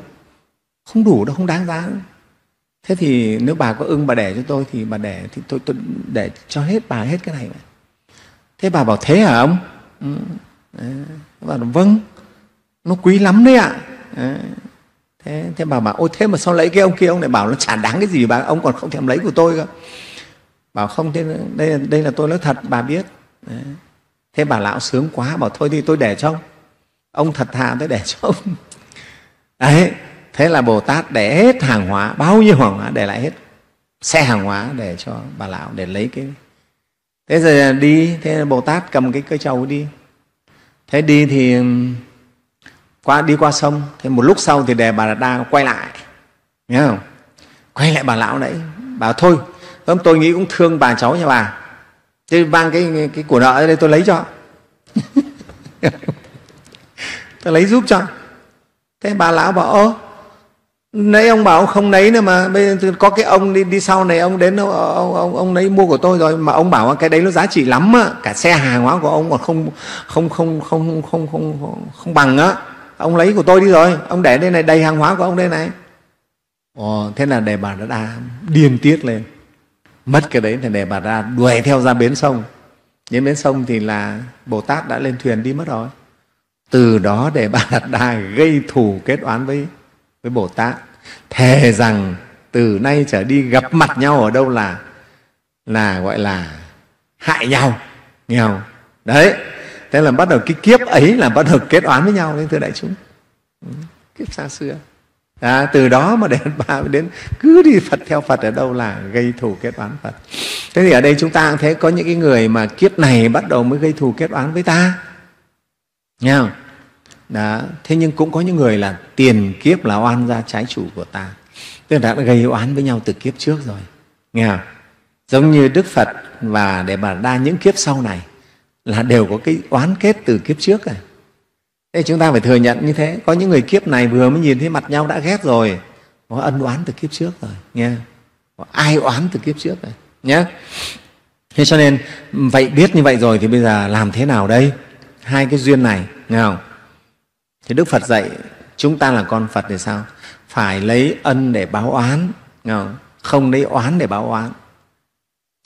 không đủ đâu không đáng giá đâu. thế thì nếu bà có ưng bà để cho tôi thì bà để thì tôi, tôi để cho hết bà hết cái này thế bà bảo thế hả ông ừ. bà bảo vâng nó quý lắm đấy ạ Ờ, thế thế bà bảo ôi thế mà sao lấy cái ông kia ông lại bảo nó chả đáng cái gì bà ông còn không thèm lấy của tôi cơ bảo không thế đây là, đây là tôi nói thật bà biết Đấy. Ờ, thế bà lão sướng quá bảo thôi đi tôi để cho ông ông thật thà tôi để cho ông <laughs> Đấy, thế là Bồ Tát để hết hàng hóa, bao nhiêu hàng hóa để lại hết, xe hàng hóa để cho bà lão để lấy cái. Thế rồi đi, thế Bồ Tát cầm cái cây trầu đi. Thế đi thì qua đi qua sông thế một lúc sau thì đề bà đạt đa quay lại nhớ không quay lại bà lão đấy bà thôi ông tôi nghĩ cũng thương bà cháu nhà bà thế mang cái cái của nợ ở đây tôi lấy cho <laughs> tôi lấy giúp cho thế bà lão bảo ơ nãy ông bảo ông không lấy nữa mà bây giờ có cái ông đi đi sau này ông đến ông ông ông, ông lấy mua của tôi rồi mà ông bảo cái đấy nó giá trị lắm á cả xe hàng hóa của ông còn không không không không không không, không, không bằng á ông lấy của tôi đi rồi ông để đây này đầy hàng hóa của ông đây này Ồ, thế là đề bà đa điên tiết lên mất cái đấy thì đề bà đa đuổi theo ra bến sông đến bến sông thì là bồ tát đã lên thuyền đi mất rồi từ đó đề bà đạt đa gây thù kết oán với với bồ tát thề rằng từ nay trở đi gặp mặt nhau ở đâu là là gọi là hại nhau nghèo đấy thế là bắt đầu cái kiếp ấy là bắt đầu kết oán với nhau đấy thưa đại chúng kiếp xa xưa à, từ đó mà đến <laughs> bà đến cứ đi phật theo phật ở đâu là gây thù kết oán phật thế thì ở đây chúng ta cũng thấy có những cái người mà kiếp này bắt đầu mới gây thù kết oán với ta nghe không đó. thế nhưng cũng có những người là tiền kiếp là oan ra trái chủ của ta tức là đã gây oán với nhau từ kiếp trước rồi nghe không giống như đức phật và để bà đa những kiếp sau này là đều có cái oán kết từ kiếp trước rồi à. thế chúng ta phải thừa nhận như thế có những người kiếp này vừa mới nhìn thấy mặt nhau đã ghét rồi có ân oán từ kiếp trước rồi nha. có ai oán từ kiếp trước rồi nhé thế cho nên vậy biết như vậy rồi thì bây giờ làm thế nào đây hai cái duyên này nghe không thì đức phật dạy chúng ta là con phật thì sao phải lấy ân để báo oán nghe không? không lấy oán để báo oán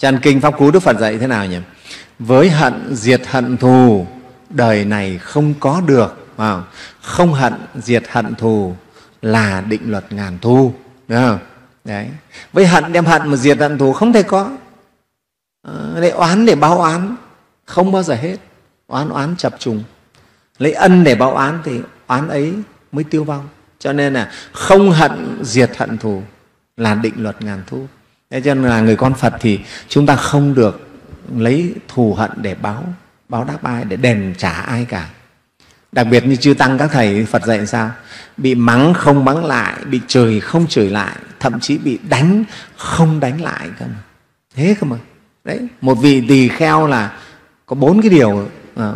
Tràn kinh pháp cú Đức Phật dạy thế nào nhỉ? với hận diệt hận thù đời này không có được không? không hận diệt hận thù là định luật ngàn thu Đấy. với hận đem hận mà diệt hận thù không thể có ờ, lấy oán để báo oán không bao giờ hết oán oán chập trùng lấy ân để báo oán thì oán ấy mới tiêu vong cho nên là không hận diệt hận thù là định luật ngàn thu thế cho nên là người con phật thì chúng ta không được lấy thù hận để báo báo đáp ai để đền trả ai cả đặc biệt như chư tăng các thầy phật dạy sao bị mắng không mắng lại bị chửi không chửi lại thậm chí bị đánh không đánh lại cơ mà thế cơ mà đấy một vị tỳ kheo là có bốn cái điều à,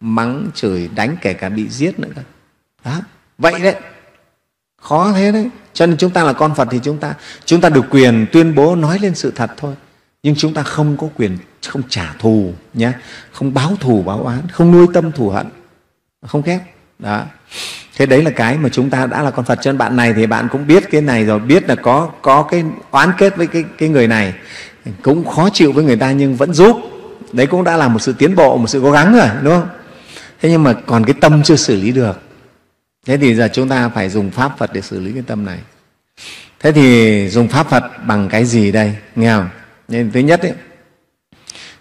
mắng chửi đánh kể cả bị giết nữa cơ đó vậy đấy khó thế đấy cho nên chúng ta là con phật thì chúng ta chúng ta được quyền tuyên bố nói lên sự thật thôi nhưng chúng ta không có quyền không trả thù nhé, không báo thù báo oán không nuôi tâm thù hận không ghét đó thế đấy là cái mà chúng ta đã là con phật cho nên bạn này thì bạn cũng biết cái này rồi biết là có có cái oán kết với cái cái người này cũng khó chịu với người ta nhưng vẫn giúp đấy cũng đã là một sự tiến bộ một sự cố gắng rồi đúng không thế nhưng mà còn cái tâm chưa xử lý được thế thì giờ chúng ta phải dùng pháp phật để xử lý cái tâm này thế thì dùng pháp phật bằng cái gì đây nghe không nên thứ nhất ấy,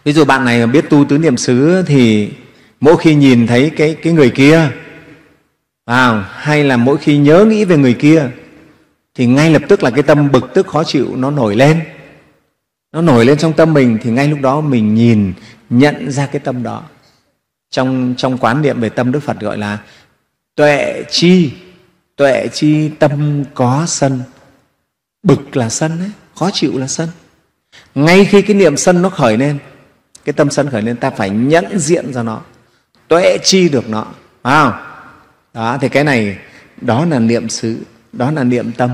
ví dụ bạn này biết tu tứ niệm xứ thì mỗi khi nhìn thấy cái, cái người kia à, hay là mỗi khi nhớ nghĩ về người kia thì ngay lập tức là cái tâm bực tức khó chịu nó nổi lên nó nổi lên trong tâm mình thì ngay lúc đó mình nhìn nhận ra cái tâm đó trong trong quán niệm về tâm đức phật gọi là tuệ chi tuệ chi tâm có sân bực là sân ấy, khó chịu là sân ngay khi cái niệm sân nó khởi lên cái tâm sân khởi lên ta phải nhận diện ra nó tuệ chi được nó phải không đó thì cái này đó là niệm xứ đó là niệm tâm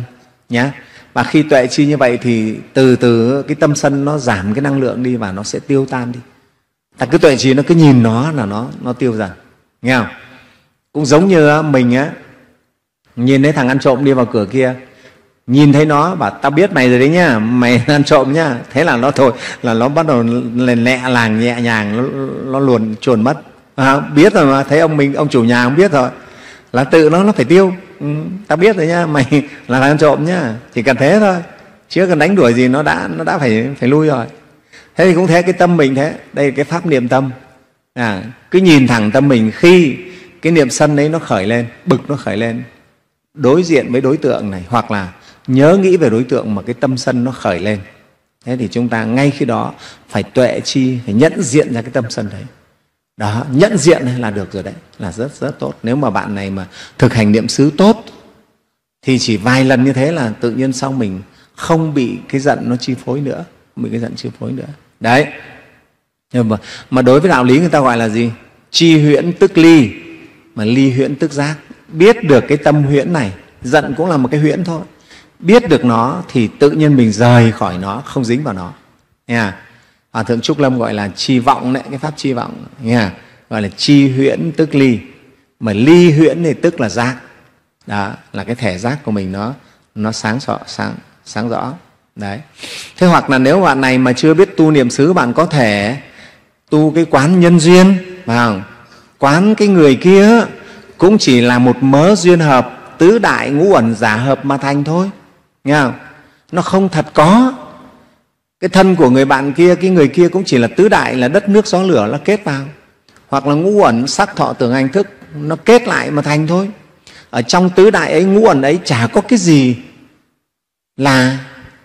nhé và khi tuệ chi như vậy thì từ từ cái tâm sân nó giảm cái năng lượng đi và nó sẽ tiêu tan đi ta cứ tuệ chi nó cứ nhìn nó là nó nó tiêu dần nghe không cũng giống như mình á nhìn thấy thằng ăn trộm đi vào cửa kia nhìn thấy nó bảo tao biết mày rồi đấy nhá mày <laughs> ăn trộm nhá thế là nó thôi là nó bắt đầu lèn lẹ làng nhẹ nhàng nó, nó luồn chuồn mất à, biết rồi mà thấy ông mình ông chủ nhà không biết rồi là tự nó nó phải tiêu ừ, tao biết rồi nhá <laughs> mày là ăn trộm nhá chỉ cần thế thôi chưa cần đánh đuổi gì nó đã nó đã phải phải lui rồi thế thì cũng thế cái tâm mình thế đây là cái pháp niệm tâm à, cứ nhìn thẳng tâm mình khi cái niệm sân đấy nó khởi lên bực nó khởi lên đối diện với đối tượng này hoặc là nhớ nghĩ về đối tượng mà cái tâm sân nó khởi lên thế thì chúng ta ngay khi đó phải tuệ chi phải nhận diện ra cái tâm sân đấy đó nhận diện là được rồi đấy là rất rất tốt nếu mà bạn này mà thực hành niệm xứ tốt thì chỉ vài lần như thế là tự nhiên sau mình không bị cái giận nó chi phối nữa không bị cái giận chi phối nữa đấy nhưng mà, mà đối với đạo lý người ta gọi là gì chi huyễn tức ly mà ly huyễn tức giác biết được cái tâm huyễn này giận cũng là một cái huyễn thôi biết được nó thì tự nhiên mình rời khỏi nó không dính vào nó nha à? hòa à, thượng trúc lâm gọi là chi vọng đấy cái pháp chi vọng nha à? gọi là chi huyễn tức ly mà ly huyễn thì tức là giác đó là cái thể giác của mình nó nó sáng sọ sáng sáng rõ đấy thế hoặc là nếu bạn này mà chưa biết tu niệm xứ bạn có thể tu cái quán nhân duyên phải không quán cái người kia cũng chỉ là một mớ duyên hợp tứ đại ngũ ẩn giả hợp mà thành thôi nghe không nó không thật có cái thân của người bạn kia cái người kia cũng chỉ là tứ đại là đất nước gió lửa nó kết vào hoặc là ngũ ẩn sắc thọ tưởng hành thức nó kết lại mà thành thôi ở trong tứ đại ấy ngũ ẩn ấy chả có cái gì là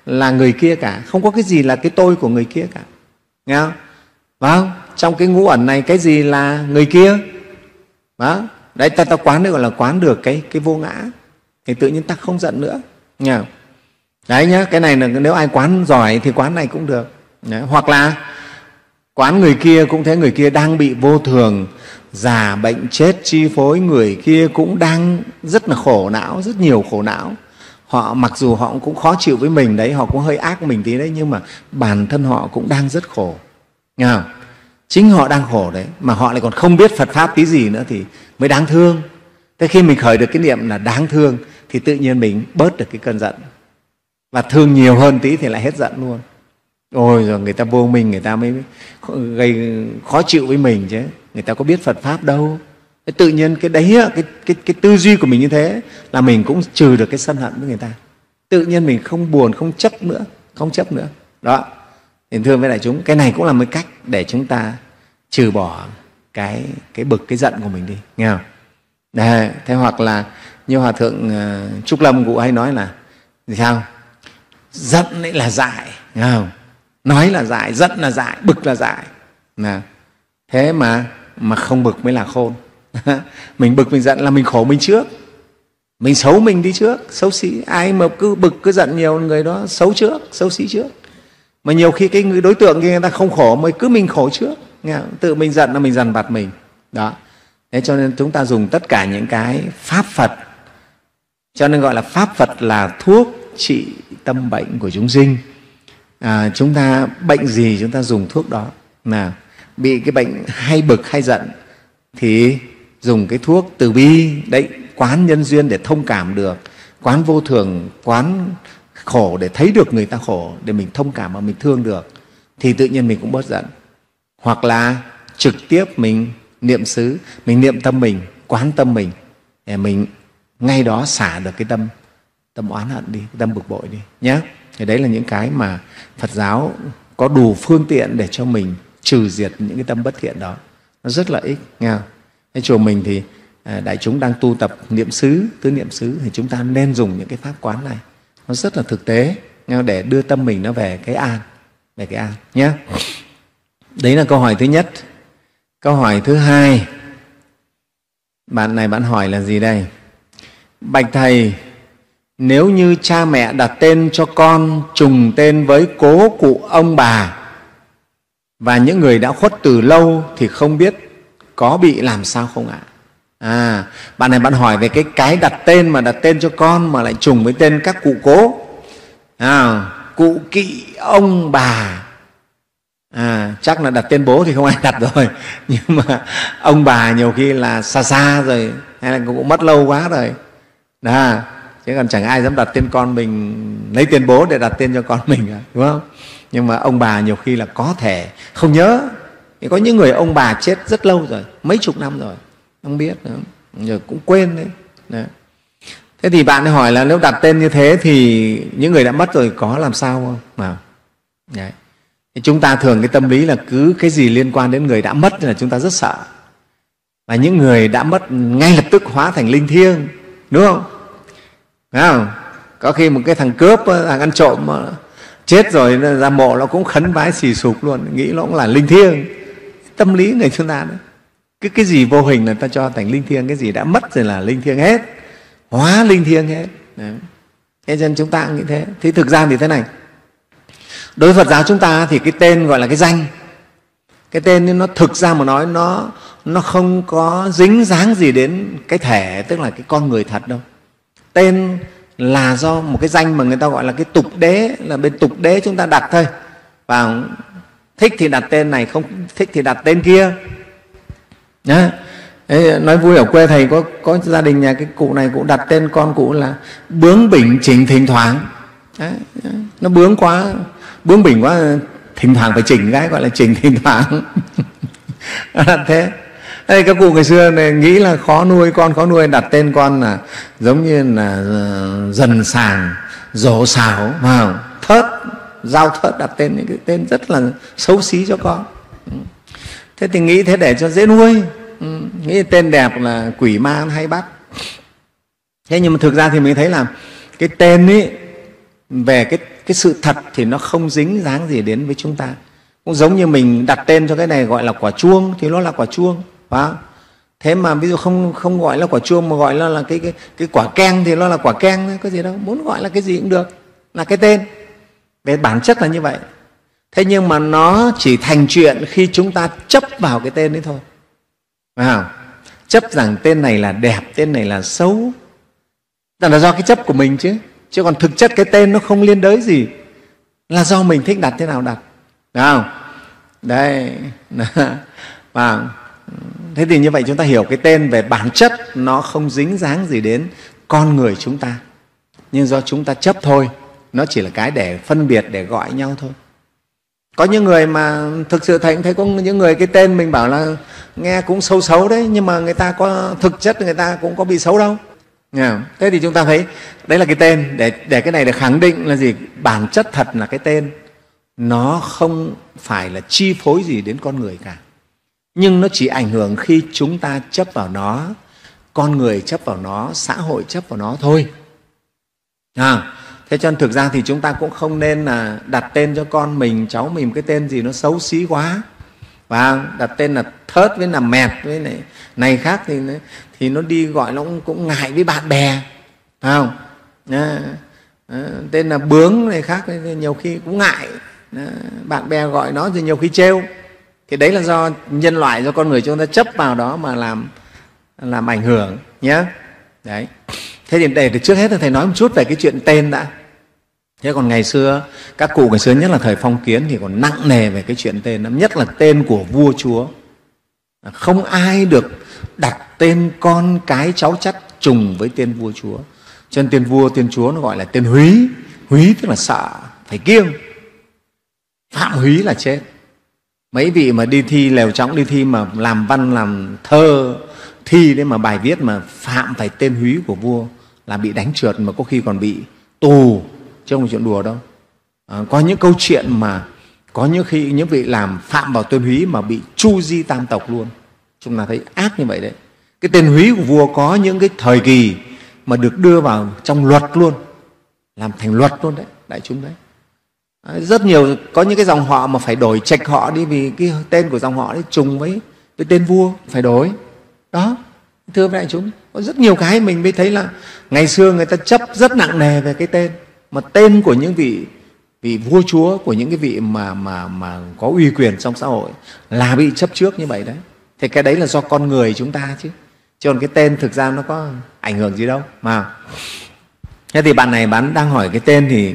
là người kia cả không có cái gì là cái tôi của người kia cả nghe không phải không vâng, trong cái ngũ ẩn này cái gì là người kia đó vâng, đấy ta ta quán được gọi là quán được cái cái vô ngã thì tự nhiên ta không giận nữa nghe không? đấy nhá cái này là nếu ai quán giỏi thì quán này cũng được đấy. hoặc là quán người kia cũng thế người kia đang bị vô thường già bệnh chết chi phối người kia cũng đang rất là khổ não rất nhiều khổ não họ mặc dù họ cũng khó chịu với mình đấy họ cũng hơi ác mình tí đấy nhưng mà bản thân họ cũng đang rất khổ nghe không? chính họ đang khổ đấy mà họ lại còn không biết phật pháp tí gì nữa thì mới đáng thương thế khi mình khởi được cái niệm là đáng thương thì tự nhiên mình bớt được cái cơn giận và thương nhiều hơn tí thì lại hết giận luôn ôi rồi người ta vô mình người ta mới gây khó chịu với mình chứ người ta có biết phật pháp đâu tự nhiên cái đấy cái, cái, cái tư duy của mình như thế là mình cũng trừ được cái sân hận với người ta tự nhiên mình không buồn không chấp nữa không chấp nữa đó thì thương với đại chúng cái này cũng là một cách để chúng ta trừ bỏ cái cái bực cái giận của mình đi nghe không Đấy, thế hoặc là như hòa thượng ờ, trúc lâm cụ hay nói là sao giận ấy là dại không? nói là dại giận là dại bực là dại là thế mà mà không bực mới là khôn <laughs> mình bực mình giận là mình khổ mình trước mình xấu mình đi trước xấu xí ai mà cứ bực cứ giận nhiều người đó xấu trước xấu xí trước mà nhiều khi cái người đối tượng kia người ta không khổ mới cứ mình khổ trước tự mình giận là mình dằn vặt mình đó thế cho nên chúng ta dùng tất cả những cái pháp phật cho nên gọi là pháp phật là thuốc trị tâm bệnh của chúng sinh à, chúng ta bệnh gì chúng ta dùng thuốc đó nào bị cái bệnh hay bực hay giận thì dùng cái thuốc từ bi đấy quán nhân duyên để thông cảm được quán vô thường quán khổ để thấy được người ta khổ để mình thông cảm và mình thương được thì tự nhiên mình cũng bớt giận hoặc là trực tiếp mình niệm xứ mình niệm tâm mình quán tâm mình để mình ngay đó xả được cái tâm tâm oán hận đi tâm bực bội đi nhé thì đấy là những cái mà phật giáo có đủ phương tiện để cho mình trừ diệt những cái tâm bất thiện đó nó rất là ích nghe không? Thế chùa mình thì à, đại chúng đang tu tập niệm xứ tứ niệm xứ thì chúng ta nên dùng những cái pháp quán này nó rất là thực tế nghe để đưa tâm mình nó về cái an về cái an nhé đấy là câu hỏi thứ nhất câu hỏi thứ hai bạn này bạn hỏi là gì đây bạch thầy nếu như cha mẹ đặt tên cho con trùng tên với cố cụ ông bà và những người đã khuất từ lâu thì không biết có bị làm sao không ạ à? bạn này bạn hỏi về cái cái đặt tên mà đặt tên cho con mà lại trùng với tên các cụ cố à, cụ kỵ ông bà à, chắc là đặt tên bố thì không ai <laughs> đặt rồi nhưng mà ông bà nhiều khi là xa xa rồi hay là cũng mất lâu quá rồi đó chứ còn chẳng ai dám đặt tên con mình lấy tiền bố để đặt tên cho con mình cả, à, đúng không nhưng mà ông bà nhiều khi là có thể không nhớ có những người ông bà chết rất lâu rồi mấy chục năm rồi không biết nữa giờ cũng quên đấy. đấy thế thì bạn hỏi là nếu đặt tên như thế thì những người đã mất rồi có làm sao không mà đấy. Thì chúng ta thường cái tâm lý là cứ cái gì liên quan đến người đã mất là chúng ta rất sợ và những người đã mất ngay lập tức hóa thành linh thiêng đúng không Đúng không? Có khi một cái thằng cướp, thằng ăn trộm chết rồi ra mộ nó cũng khấn vái xì sụp luôn, nghĩ nó cũng là linh thiêng. Tâm lý người chúng ta đấy. Cứ cái gì vô hình là ta cho thành linh thiêng, cái gì đã mất rồi là linh thiêng hết, hóa linh thiêng hết. Đấy. Thế nên chúng ta cũng nghĩ thế. Thế thực ra thì thế này, đối với Phật giáo chúng ta thì cái tên gọi là cái danh, cái tên nó thực ra mà nói nó nó không có dính dáng gì đến cái thể tức là cái con người thật đâu tên là do một cái danh mà người ta gọi là cái tục đế là bên tục đế chúng ta đặt thôi và thích thì đặt tên này không thích thì đặt tên kia Nhá. Ê, nói vui ở quê thầy có có gia đình nhà cái cụ này cũng đặt tên con cụ là bướng bỉnh chỉnh thỉnh thoảng Đấy, nó bướng quá bướng bỉnh quá thỉnh thoảng phải chỉnh cái gọi là chỉnh thỉnh thoảng đặt <laughs> thế đây các cụ ngày xưa này nghĩ là khó nuôi con khó nuôi đặt tên con là giống như là ờ, dần sàng rổ xảo mà thớt giao thớt đặt tên những cái tên rất là xấu xí cho con ừ. thế thì nghĩ thế để cho dễ nuôi ừ, nghĩ tên đẹp là quỷ ma hay bắt thế nhưng mà thực ra thì mình thấy là cái tên ấy về cái cái sự thật thì nó không dính dáng gì đến với chúng ta cũng giống như mình đặt tên cho cái này gọi là quả chuông thì nó là quả chuông phải không? Vâng. thế mà ví dụ không không gọi là quả chuông mà gọi là là cái cái cái quả keng thì nó là quả keng có gì đâu muốn gọi là cái gì cũng được là cái tên về bản chất là như vậy thế nhưng mà nó chỉ thành chuyện khi chúng ta chấp vào cái tên đấy thôi phải không chấp rằng tên này là đẹp tên này là xấu rằng là do cái chấp của mình chứ chứ còn thực chất cái tên nó không liên đới gì là do mình thích đặt thế nào đặt phải không đấy <laughs> và vâng thế thì như vậy chúng ta hiểu cái tên về bản chất nó không dính dáng gì đến con người chúng ta nhưng do chúng ta chấp thôi nó chỉ là cái để phân biệt để gọi nhau thôi có những người mà thực sự thấy thấy có những người cái tên mình bảo là nghe cũng xấu xấu đấy nhưng mà người ta có thực chất người ta cũng có bị xấu đâu thế thì chúng ta thấy đấy là cái tên để để cái này để khẳng định là gì bản chất thật là cái tên nó không phải là chi phối gì đến con người cả nhưng nó chỉ ảnh hưởng khi chúng ta chấp vào nó con người chấp vào nó xã hội chấp vào nó thôi à, thế cho nên thực ra thì chúng ta cũng không nên là đặt tên cho con mình cháu mình cái tên gì nó xấu xí quá và đặt tên là thớt với là mẹt với này này khác thì thì nó đi gọi nó cũng, cũng ngại với bạn bè phải không à, à tên là bướng này khác nhiều khi cũng ngại à, bạn bè gọi nó thì nhiều khi trêu thì đấy là do nhân loại do con người chúng ta chấp vào đó mà làm làm ảnh hưởng nhé đấy thế thì để thì trước hết thầy nói một chút về cái chuyện tên đã thế còn ngày xưa các cụ ngày xưa nhất là thời phong kiến thì còn nặng nề về cái chuyện tên lắm nhất là tên của vua chúa không ai được đặt tên con cái cháu chắt trùng với tên vua chúa cho nên tên vua tên chúa nó gọi là tên húy húy tức là sợ phải kiêng phạm húy là chết mấy vị mà đi thi lèo chóng đi thi mà làm văn làm thơ thi đấy mà bài viết mà phạm phải tên húy của vua là bị đánh trượt mà có khi còn bị tù chứ không chuyện đùa đâu à, có những câu chuyện mà có những khi những vị làm phạm vào tên húy mà bị chu di tam tộc luôn chúng ta thấy ác như vậy đấy cái tên húy của vua có những cái thời kỳ mà được đưa vào trong luật luôn làm thành luật luôn đấy đại chúng đấy À, rất nhiều có những cái dòng họ mà phải đổi trạch họ đi vì cái tên của dòng họ đấy trùng với với tên vua phải đổi đó thưa đại chúng có rất nhiều cái mình mới thấy là ngày xưa người ta chấp rất nặng nề về cái tên mà tên của những vị vị vua chúa của những cái vị mà mà mà có uy quyền trong xã hội là bị chấp trước như vậy đấy thì cái đấy là do con người chúng ta chứ chứ còn cái tên thực ra nó có ảnh hưởng gì đâu mà thế thì bạn này bạn đang hỏi cái tên thì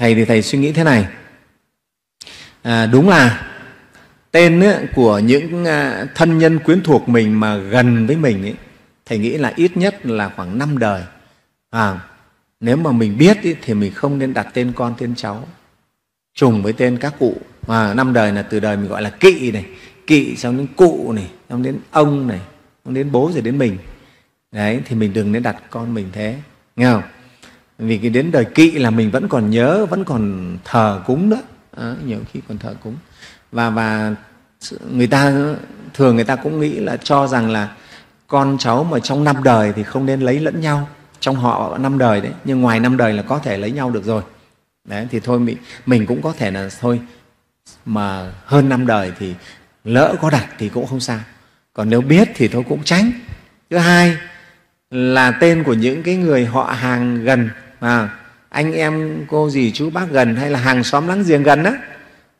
thầy thì thầy suy nghĩ thế này à, đúng là tên ấy, của những à, thân nhân quyến thuộc mình mà gần với mình ấy, thầy nghĩ là ít nhất là khoảng năm đời à, nếu mà mình biết ấy, thì mình không nên đặt tên con tên cháu trùng với tên các cụ mà năm đời là từ đời mình gọi là kỵ này kỵ xong đến cụ này xong đến ông này xong đến bố rồi đến mình đấy thì mình đừng nên đặt con mình thế nghe không vì cái đến đời kỵ là mình vẫn còn nhớ vẫn còn thờ cúng đó à, nhiều khi còn thờ cúng và và người ta thường người ta cũng nghĩ là cho rằng là con cháu mà trong năm đời thì không nên lấy lẫn nhau trong họ năm đời đấy nhưng ngoài năm đời là có thể lấy nhau được rồi đấy thì thôi mình mình cũng có thể là thôi mà hơn năm đời thì lỡ có đặt thì cũng không sao còn nếu biết thì thôi cũng tránh thứ hai là tên của những cái người họ hàng gần à, anh em cô dì chú bác gần hay là hàng xóm láng giềng gần đó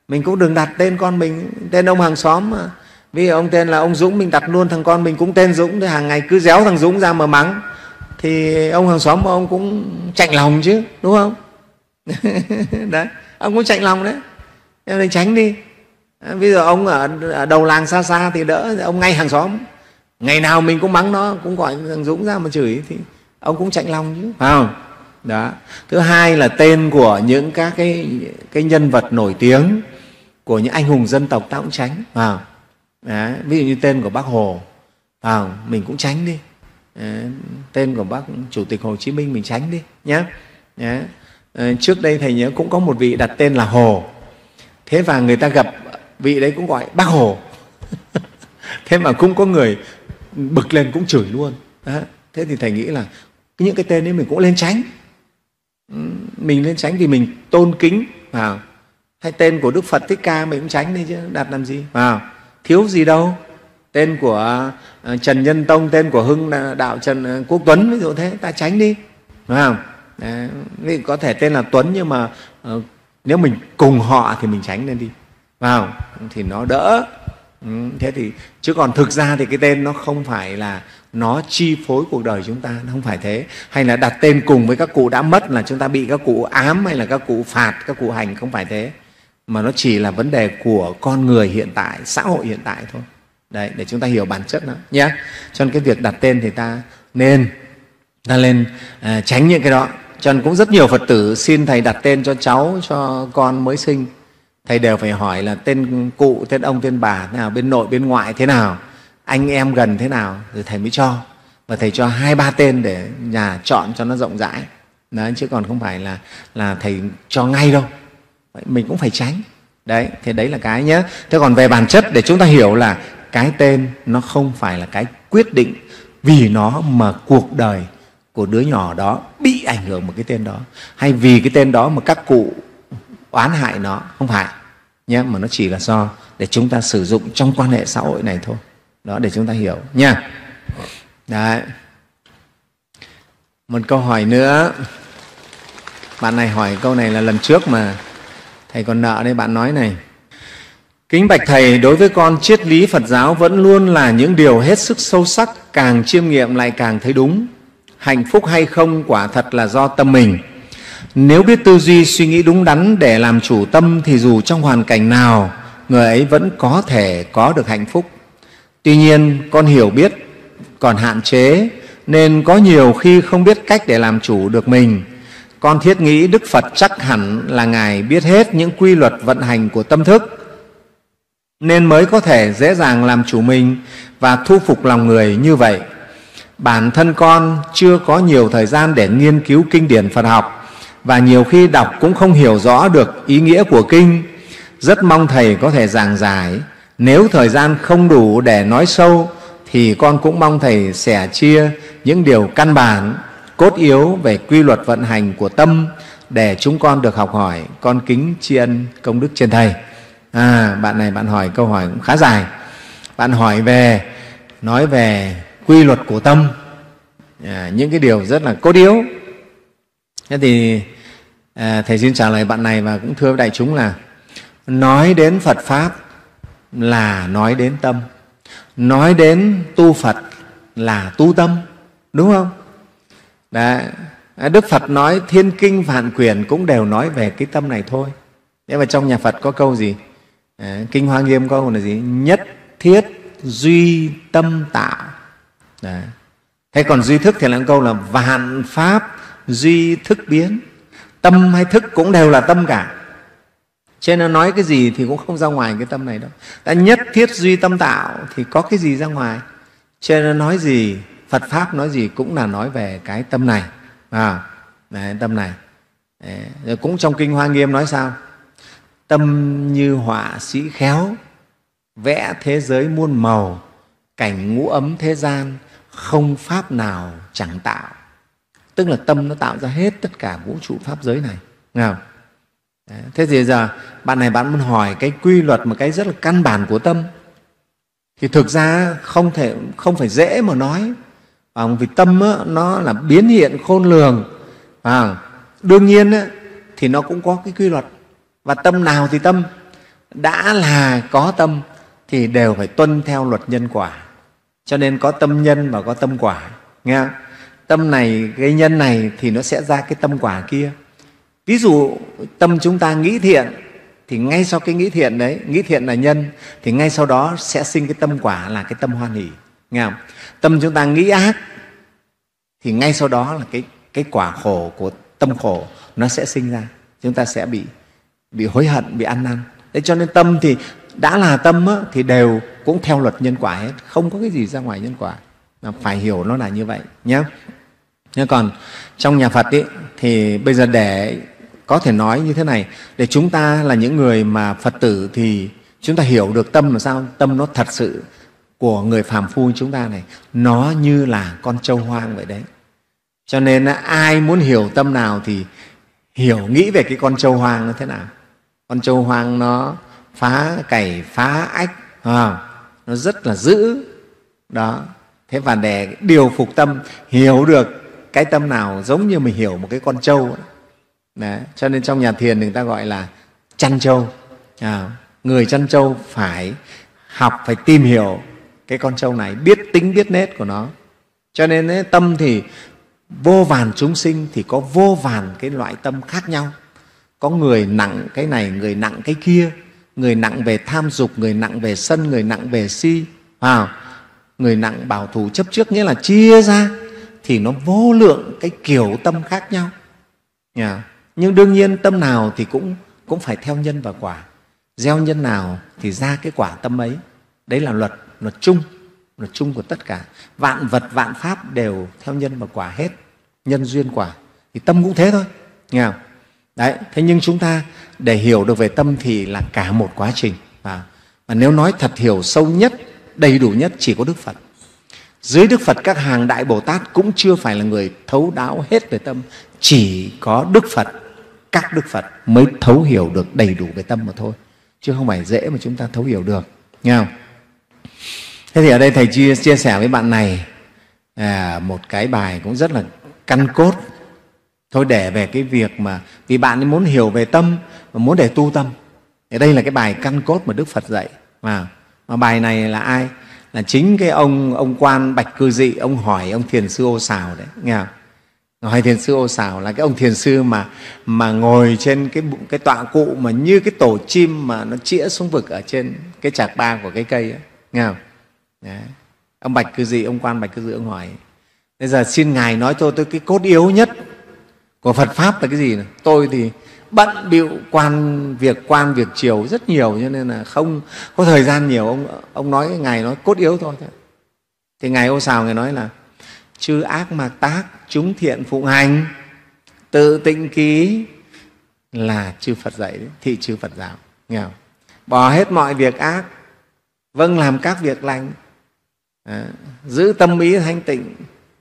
mình cũng đừng đặt tên con mình tên ông hàng xóm mà. dụ ông tên là ông dũng mình đặt luôn thằng con mình cũng tên dũng thì hàng ngày cứ déo thằng dũng ra mà mắng thì ông hàng xóm ông cũng chạy lòng chứ đúng không <laughs> đấy ông cũng chạy lòng đấy em nên tránh đi bây giờ ông ở, ở đầu làng xa xa thì đỡ ông ngay hàng xóm ngày nào mình cũng mắng nó cũng gọi thằng dũng ra mà chửi thì ông cũng chạy lòng chứ phải không đó thứ hai là tên của những các cái cái nhân vật nổi tiếng của những anh hùng dân tộc ta cũng tránh vào à, ví dụ như tên của bác hồ vào mình cũng tránh đi à, tên của bác chủ tịch hồ chí minh mình tránh đi nhé à, ờ, trước đây thầy nhớ cũng có một vị đặt tên là hồ thế và người ta gặp vị đấy cũng gọi bác hồ <laughs> thế mà cũng có người bực lên cũng chửi luôn đó. thế thì thầy nghĩ là những cái tên ấy mình cũng lên tránh mình lên tránh vì mình tôn kính vào hay tên của đức phật thích ca mình cũng tránh đi chứ đặt làm gì vào thiếu gì đâu tên của ờ, trần nhân tông tên của hưng là đạo trần ờ, quốc tuấn ví dụ thế ta tránh đi đúng Đấy, có thể tên là tuấn nhưng mà ờ, nếu mình cùng họ thì mình tránh lên đi vào thì nó đỡ thế thì chứ còn thực ra thì cái tên nó không phải là nó chi phối cuộc đời chúng ta nó không phải thế hay là đặt tên cùng với các cụ đã mất là chúng ta bị các cụ ám hay là các cụ phạt các cụ hành không phải thế mà nó chỉ là vấn đề của con người hiện tại xã hội hiện tại thôi đấy để chúng ta hiểu bản chất nó nhé cho nên cái việc đặt tên thì ta nên ta nên à, tránh những cái đó cho nên cũng rất nhiều phật tử xin thầy đặt tên cho cháu cho con mới sinh thầy đều phải hỏi là tên cụ tên ông tên bà thế nào bên nội bên ngoại thế nào anh em gần thế nào rồi thầy mới cho và thầy cho hai ba tên để nhà chọn cho nó rộng rãi đấy, chứ còn không phải là là thầy cho ngay đâu vậy mình cũng phải tránh đấy thế đấy là cái nhé thế còn về bản chất để chúng ta hiểu là cái tên nó không phải là cái quyết định vì nó mà cuộc đời của đứa nhỏ đó bị ảnh hưởng bởi cái tên đó hay vì cái tên đó mà các cụ oán hại nó không phải nhé mà nó chỉ là do để chúng ta sử dụng trong quan hệ xã hội này thôi đó để chúng ta hiểu nha đấy một câu hỏi nữa bạn này hỏi câu này là lần trước mà thầy còn nợ đây bạn nói này kính bạch thầy đối với con triết lý phật giáo vẫn luôn là những điều hết sức sâu sắc càng chiêm nghiệm lại càng thấy đúng hạnh phúc hay không quả thật là do tâm mình nếu biết tư duy suy nghĩ đúng đắn để làm chủ tâm thì dù trong hoàn cảnh nào người ấy vẫn có thể có được hạnh phúc Tuy nhiên, con hiểu biết còn hạn chế nên có nhiều khi không biết cách để làm chủ được mình. Con thiết nghĩ Đức Phật chắc hẳn là Ngài biết hết những quy luật vận hành của tâm thức nên mới có thể dễ dàng làm chủ mình và thu phục lòng người như vậy. Bản thân con chưa có nhiều thời gian để nghiên cứu kinh điển Phật học và nhiều khi đọc cũng không hiểu rõ được ý nghĩa của kinh. Rất mong Thầy có thể giảng giải nếu thời gian không đủ để nói sâu thì con cũng mong thầy sẻ chia những điều căn bản cốt yếu về quy luật vận hành của tâm để chúng con được học hỏi con kính tri ân công đức trên thầy à bạn này bạn hỏi câu hỏi cũng khá dài bạn hỏi về nói về quy luật của tâm à, những cái điều rất là cốt yếu thế thì à, thầy xin trả lời bạn này và cũng thưa với đại chúng là nói đến phật pháp là nói đến tâm nói đến tu phật là tu tâm đúng không Đấy. đức phật nói thiên kinh vạn Quyền cũng đều nói về cái tâm này thôi thế mà trong nhà phật có câu gì à, kinh hoa nghiêm có câu là gì nhất thiết duy tâm tạo Đấy. thế còn duy thức thì là câu là vạn pháp duy thức biến tâm hay thức cũng đều là tâm cả cho nên nói cái gì thì cũng không ra ngoài cái tâm này đâu đã nhất thiết duy tâm tạo thì có cái gì ra ngoài cho nên nói gì phật pháp nói gì cũng là nói về cái tâm này à, đấy, tâm này đấy. Rồi cũng trong kinh hoa nghiêm nói sao tâm như họa sĩ khéo vẽ thế giới muôn màu cảnh ngũ ấm thế gian không pháp nào chẳng tạo tức là tâm nó tạo ra hết tất cả vũ trụ pháp giới này nghe không? Đấy. thế thì giờ bạn này bạn muốn hỏi cái quy luật một cái rất là căn bản của tâm thì thực ra không thể không phải dễ mà nói à, vì tâm á, nó là biến hiện khôn lường à, đương nhiên á, thì nó cũng có cái quy luật và tâm nào thì tâm đã là có tâm thì đều phải tuân theo luật nhân quả cho nên có tâm nhân và có tâm quả nghe tâm này gây nhân này thì nó sẽ ra cái tâm quả kia ví dụ tâm chúng ta nghĩ thiện thì ngay sau cái nghĩ thiện đấy nghĩ thiện là nhân thì ngay sau đó sẽ sinh cái tâm quả là cái tâm hoan hỷ nghe không? tâm chúng ta nghĩ ác thì ngay sau đó là cái cái quả khổ của tâm khổ nó sẽ sinh ra chúng ta sẽ bị bị hối hận bị ăn năn thế cho nên tâm thì đã là tâm á, thì đều cũng theo luật nhân quả hết không có cái gì ra ngoài nhân quả mà phải hiểu nó là như vậy nhé nhưng còn trong nhà phật ý, thì bây giờ để có thể nói như thế này để chúng ta là những người mà phật tử thì chúng ta hiểu được tâm là sao tâm nó thật sự của người phàm phu chúng ta này nó như là con trâu hoang vậy đấy cho nên ai muốn hiểu tâm nào thì hiểu nghĩ về cái con trâu hoang nó thế nào con trâu hoang nó phá cày phá ách à, nó rất là dữ đó thế và để điều phục tâm hiểu được cái tâm nào giống như mình hiểu một cái con trâu Đấy, cho nên trong nhà thiền người ta gọi là chăn trâu à, người chăn trâu phải học phải tìm hiểu cái con trâu này biết tính biết nết của nó cho nên ấy, tâm thì vô vàn chúng sinh thì có vô vàn cái loại tâm khác nhau có người nặng cái này người nặng cái kia người nặng về tham dục người nặng về sân người nặng về si wow. người nặng bảo thủ chấp trước nghĩa là chia ra thì nó vô lượng cái kiểu tâm khác nhau yeah. nhưng đương nhiên tâm nào thì cũng cũng phải theo nhân và quả gieo nhân nào thì ra cái quả tâm ấy đấy là luật luật chung luật chung của tất cả vạn vật vạn pháp đều theo nhân và quả hết nhân duyên quả thì tâm cũng thế thôi nghe không đấy thế nhưng chúng ta để hiểu được về tâm thì là cả một quá trình và, và nếu nói thật hiểu sâu nhất đầy đủ nhất chỉ có đức phật dưới Đức Phật các hàng đại Bồ Tát cũng chưa phải là người thấu đáo hết về tâm, chỉ có Đức Phật, các Đức Phật mới thấu hiểu được đầy đủ về tâm mà thôi, chứ không phải dễ mà chúng ta thấu hiểu được, nghe không? Thế thì ở đây Thầy chia, chia sẻ với bạn này à, một cái bài cũng rất là căn cốt, thôi để về cái việc mà vì bạn ấy muốn hiểu về tâm và muốn để tu tâm, thì đây là cái bài căn cốt mà Đức Phật dạy, mà, mà bài này là ai? là chính cái ông ông quan bạch cư dị ông hỏi ông thiền sư ô xào đấy nghe không? hỏi thiền sư ô xào là cái ông thiền sư mà mà ngồi trên cái cái tọa cụ mà như cái tổ chim mà nó chĩa xuống vực ở trên cái chạc ba của cái cây ấy, nghe không? Đấy. ông bạch cư dị ông quan bạch cư dị ông hỏi bây giờ xin ngài nói cho tôi cái cốt yếu nhất của phật pháp là cái gì nào? tôi thì bận bịu quan việc quan việc chiều rất nhiều cho nên là không có thời gian nhiều ông ông nói cái ngày nói cốt yếu thôi thì ngày ô xào người nói là chư ác mạc tác chúng thiện phụng hành tự tịnh ký là chư phật dạy đấy, thị chư phật giáo nghe không? bỏ hết mọi việc ác vâng làm các việc lành à, giữ tâm ý thanh tịnh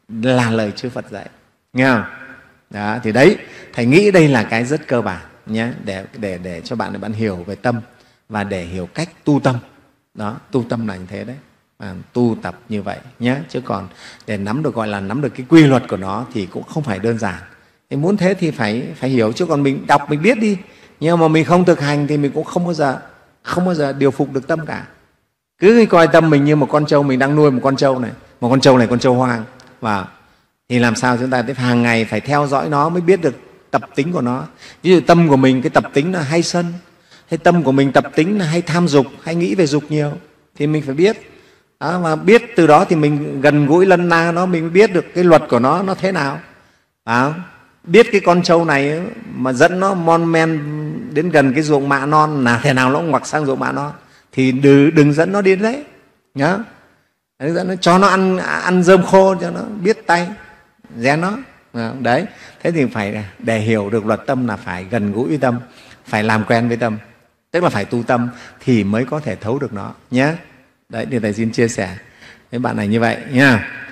là lời chư phật dạy nghe không? đó, thì đấy thầy nghĩ đây là cái rất cơ bản nhé để để để cho bạn để bạn hiểu về tâm và để hiểu cách tu tâm đó tu tâm là như thế đấy à, tu tập như vậy nhé chứ còn để nắm được gọi là nắm được cái quy luật của nó thì cũng không phải đơn giản thì muốn thế thì phải phải hiểu chứ còn mình đọc mình biết đi nhưng mà mình không thực hành thì mình cũng không bao giờ không bao giờ điều phục được tâm cả cứ coi tâm mình như một con trâu mình đang nuôi một con trâu này một con trâu này con trâu hoang và thì làm sao chúng ta tiếp hàng ngày phải theo dõi nó mới biết được tập tính của nó ví dụ tâm của mình cái tập tính là hay sân hay tâm của mình tập tính là hay tham dục hay nghĩ về dục nhiều thì mình phải biết đó, mà biết từ đó thì mình gần gũi lân la nó mình biết được cái luật của nó nó thế nào à biết cái con trâu này mà dẫn nó mon men đến gần cái ruộng mạ non là thế nào nó ngoặc sang ruộng mạ non thì đừng, đừng dẫn nó đến đấy nhá dẫn nó cho nó ăn ăn rơm khô cho nó biết tay rén nó ờ, đấy thế thì phải để hiểu được luật tâm là phải gần gũi với tâm phải làm quen với tâm tức là phải tu tâm thì mới có thể thấu được nó nhé đấy điều này xin chia sẻ với bạn này như vậy nha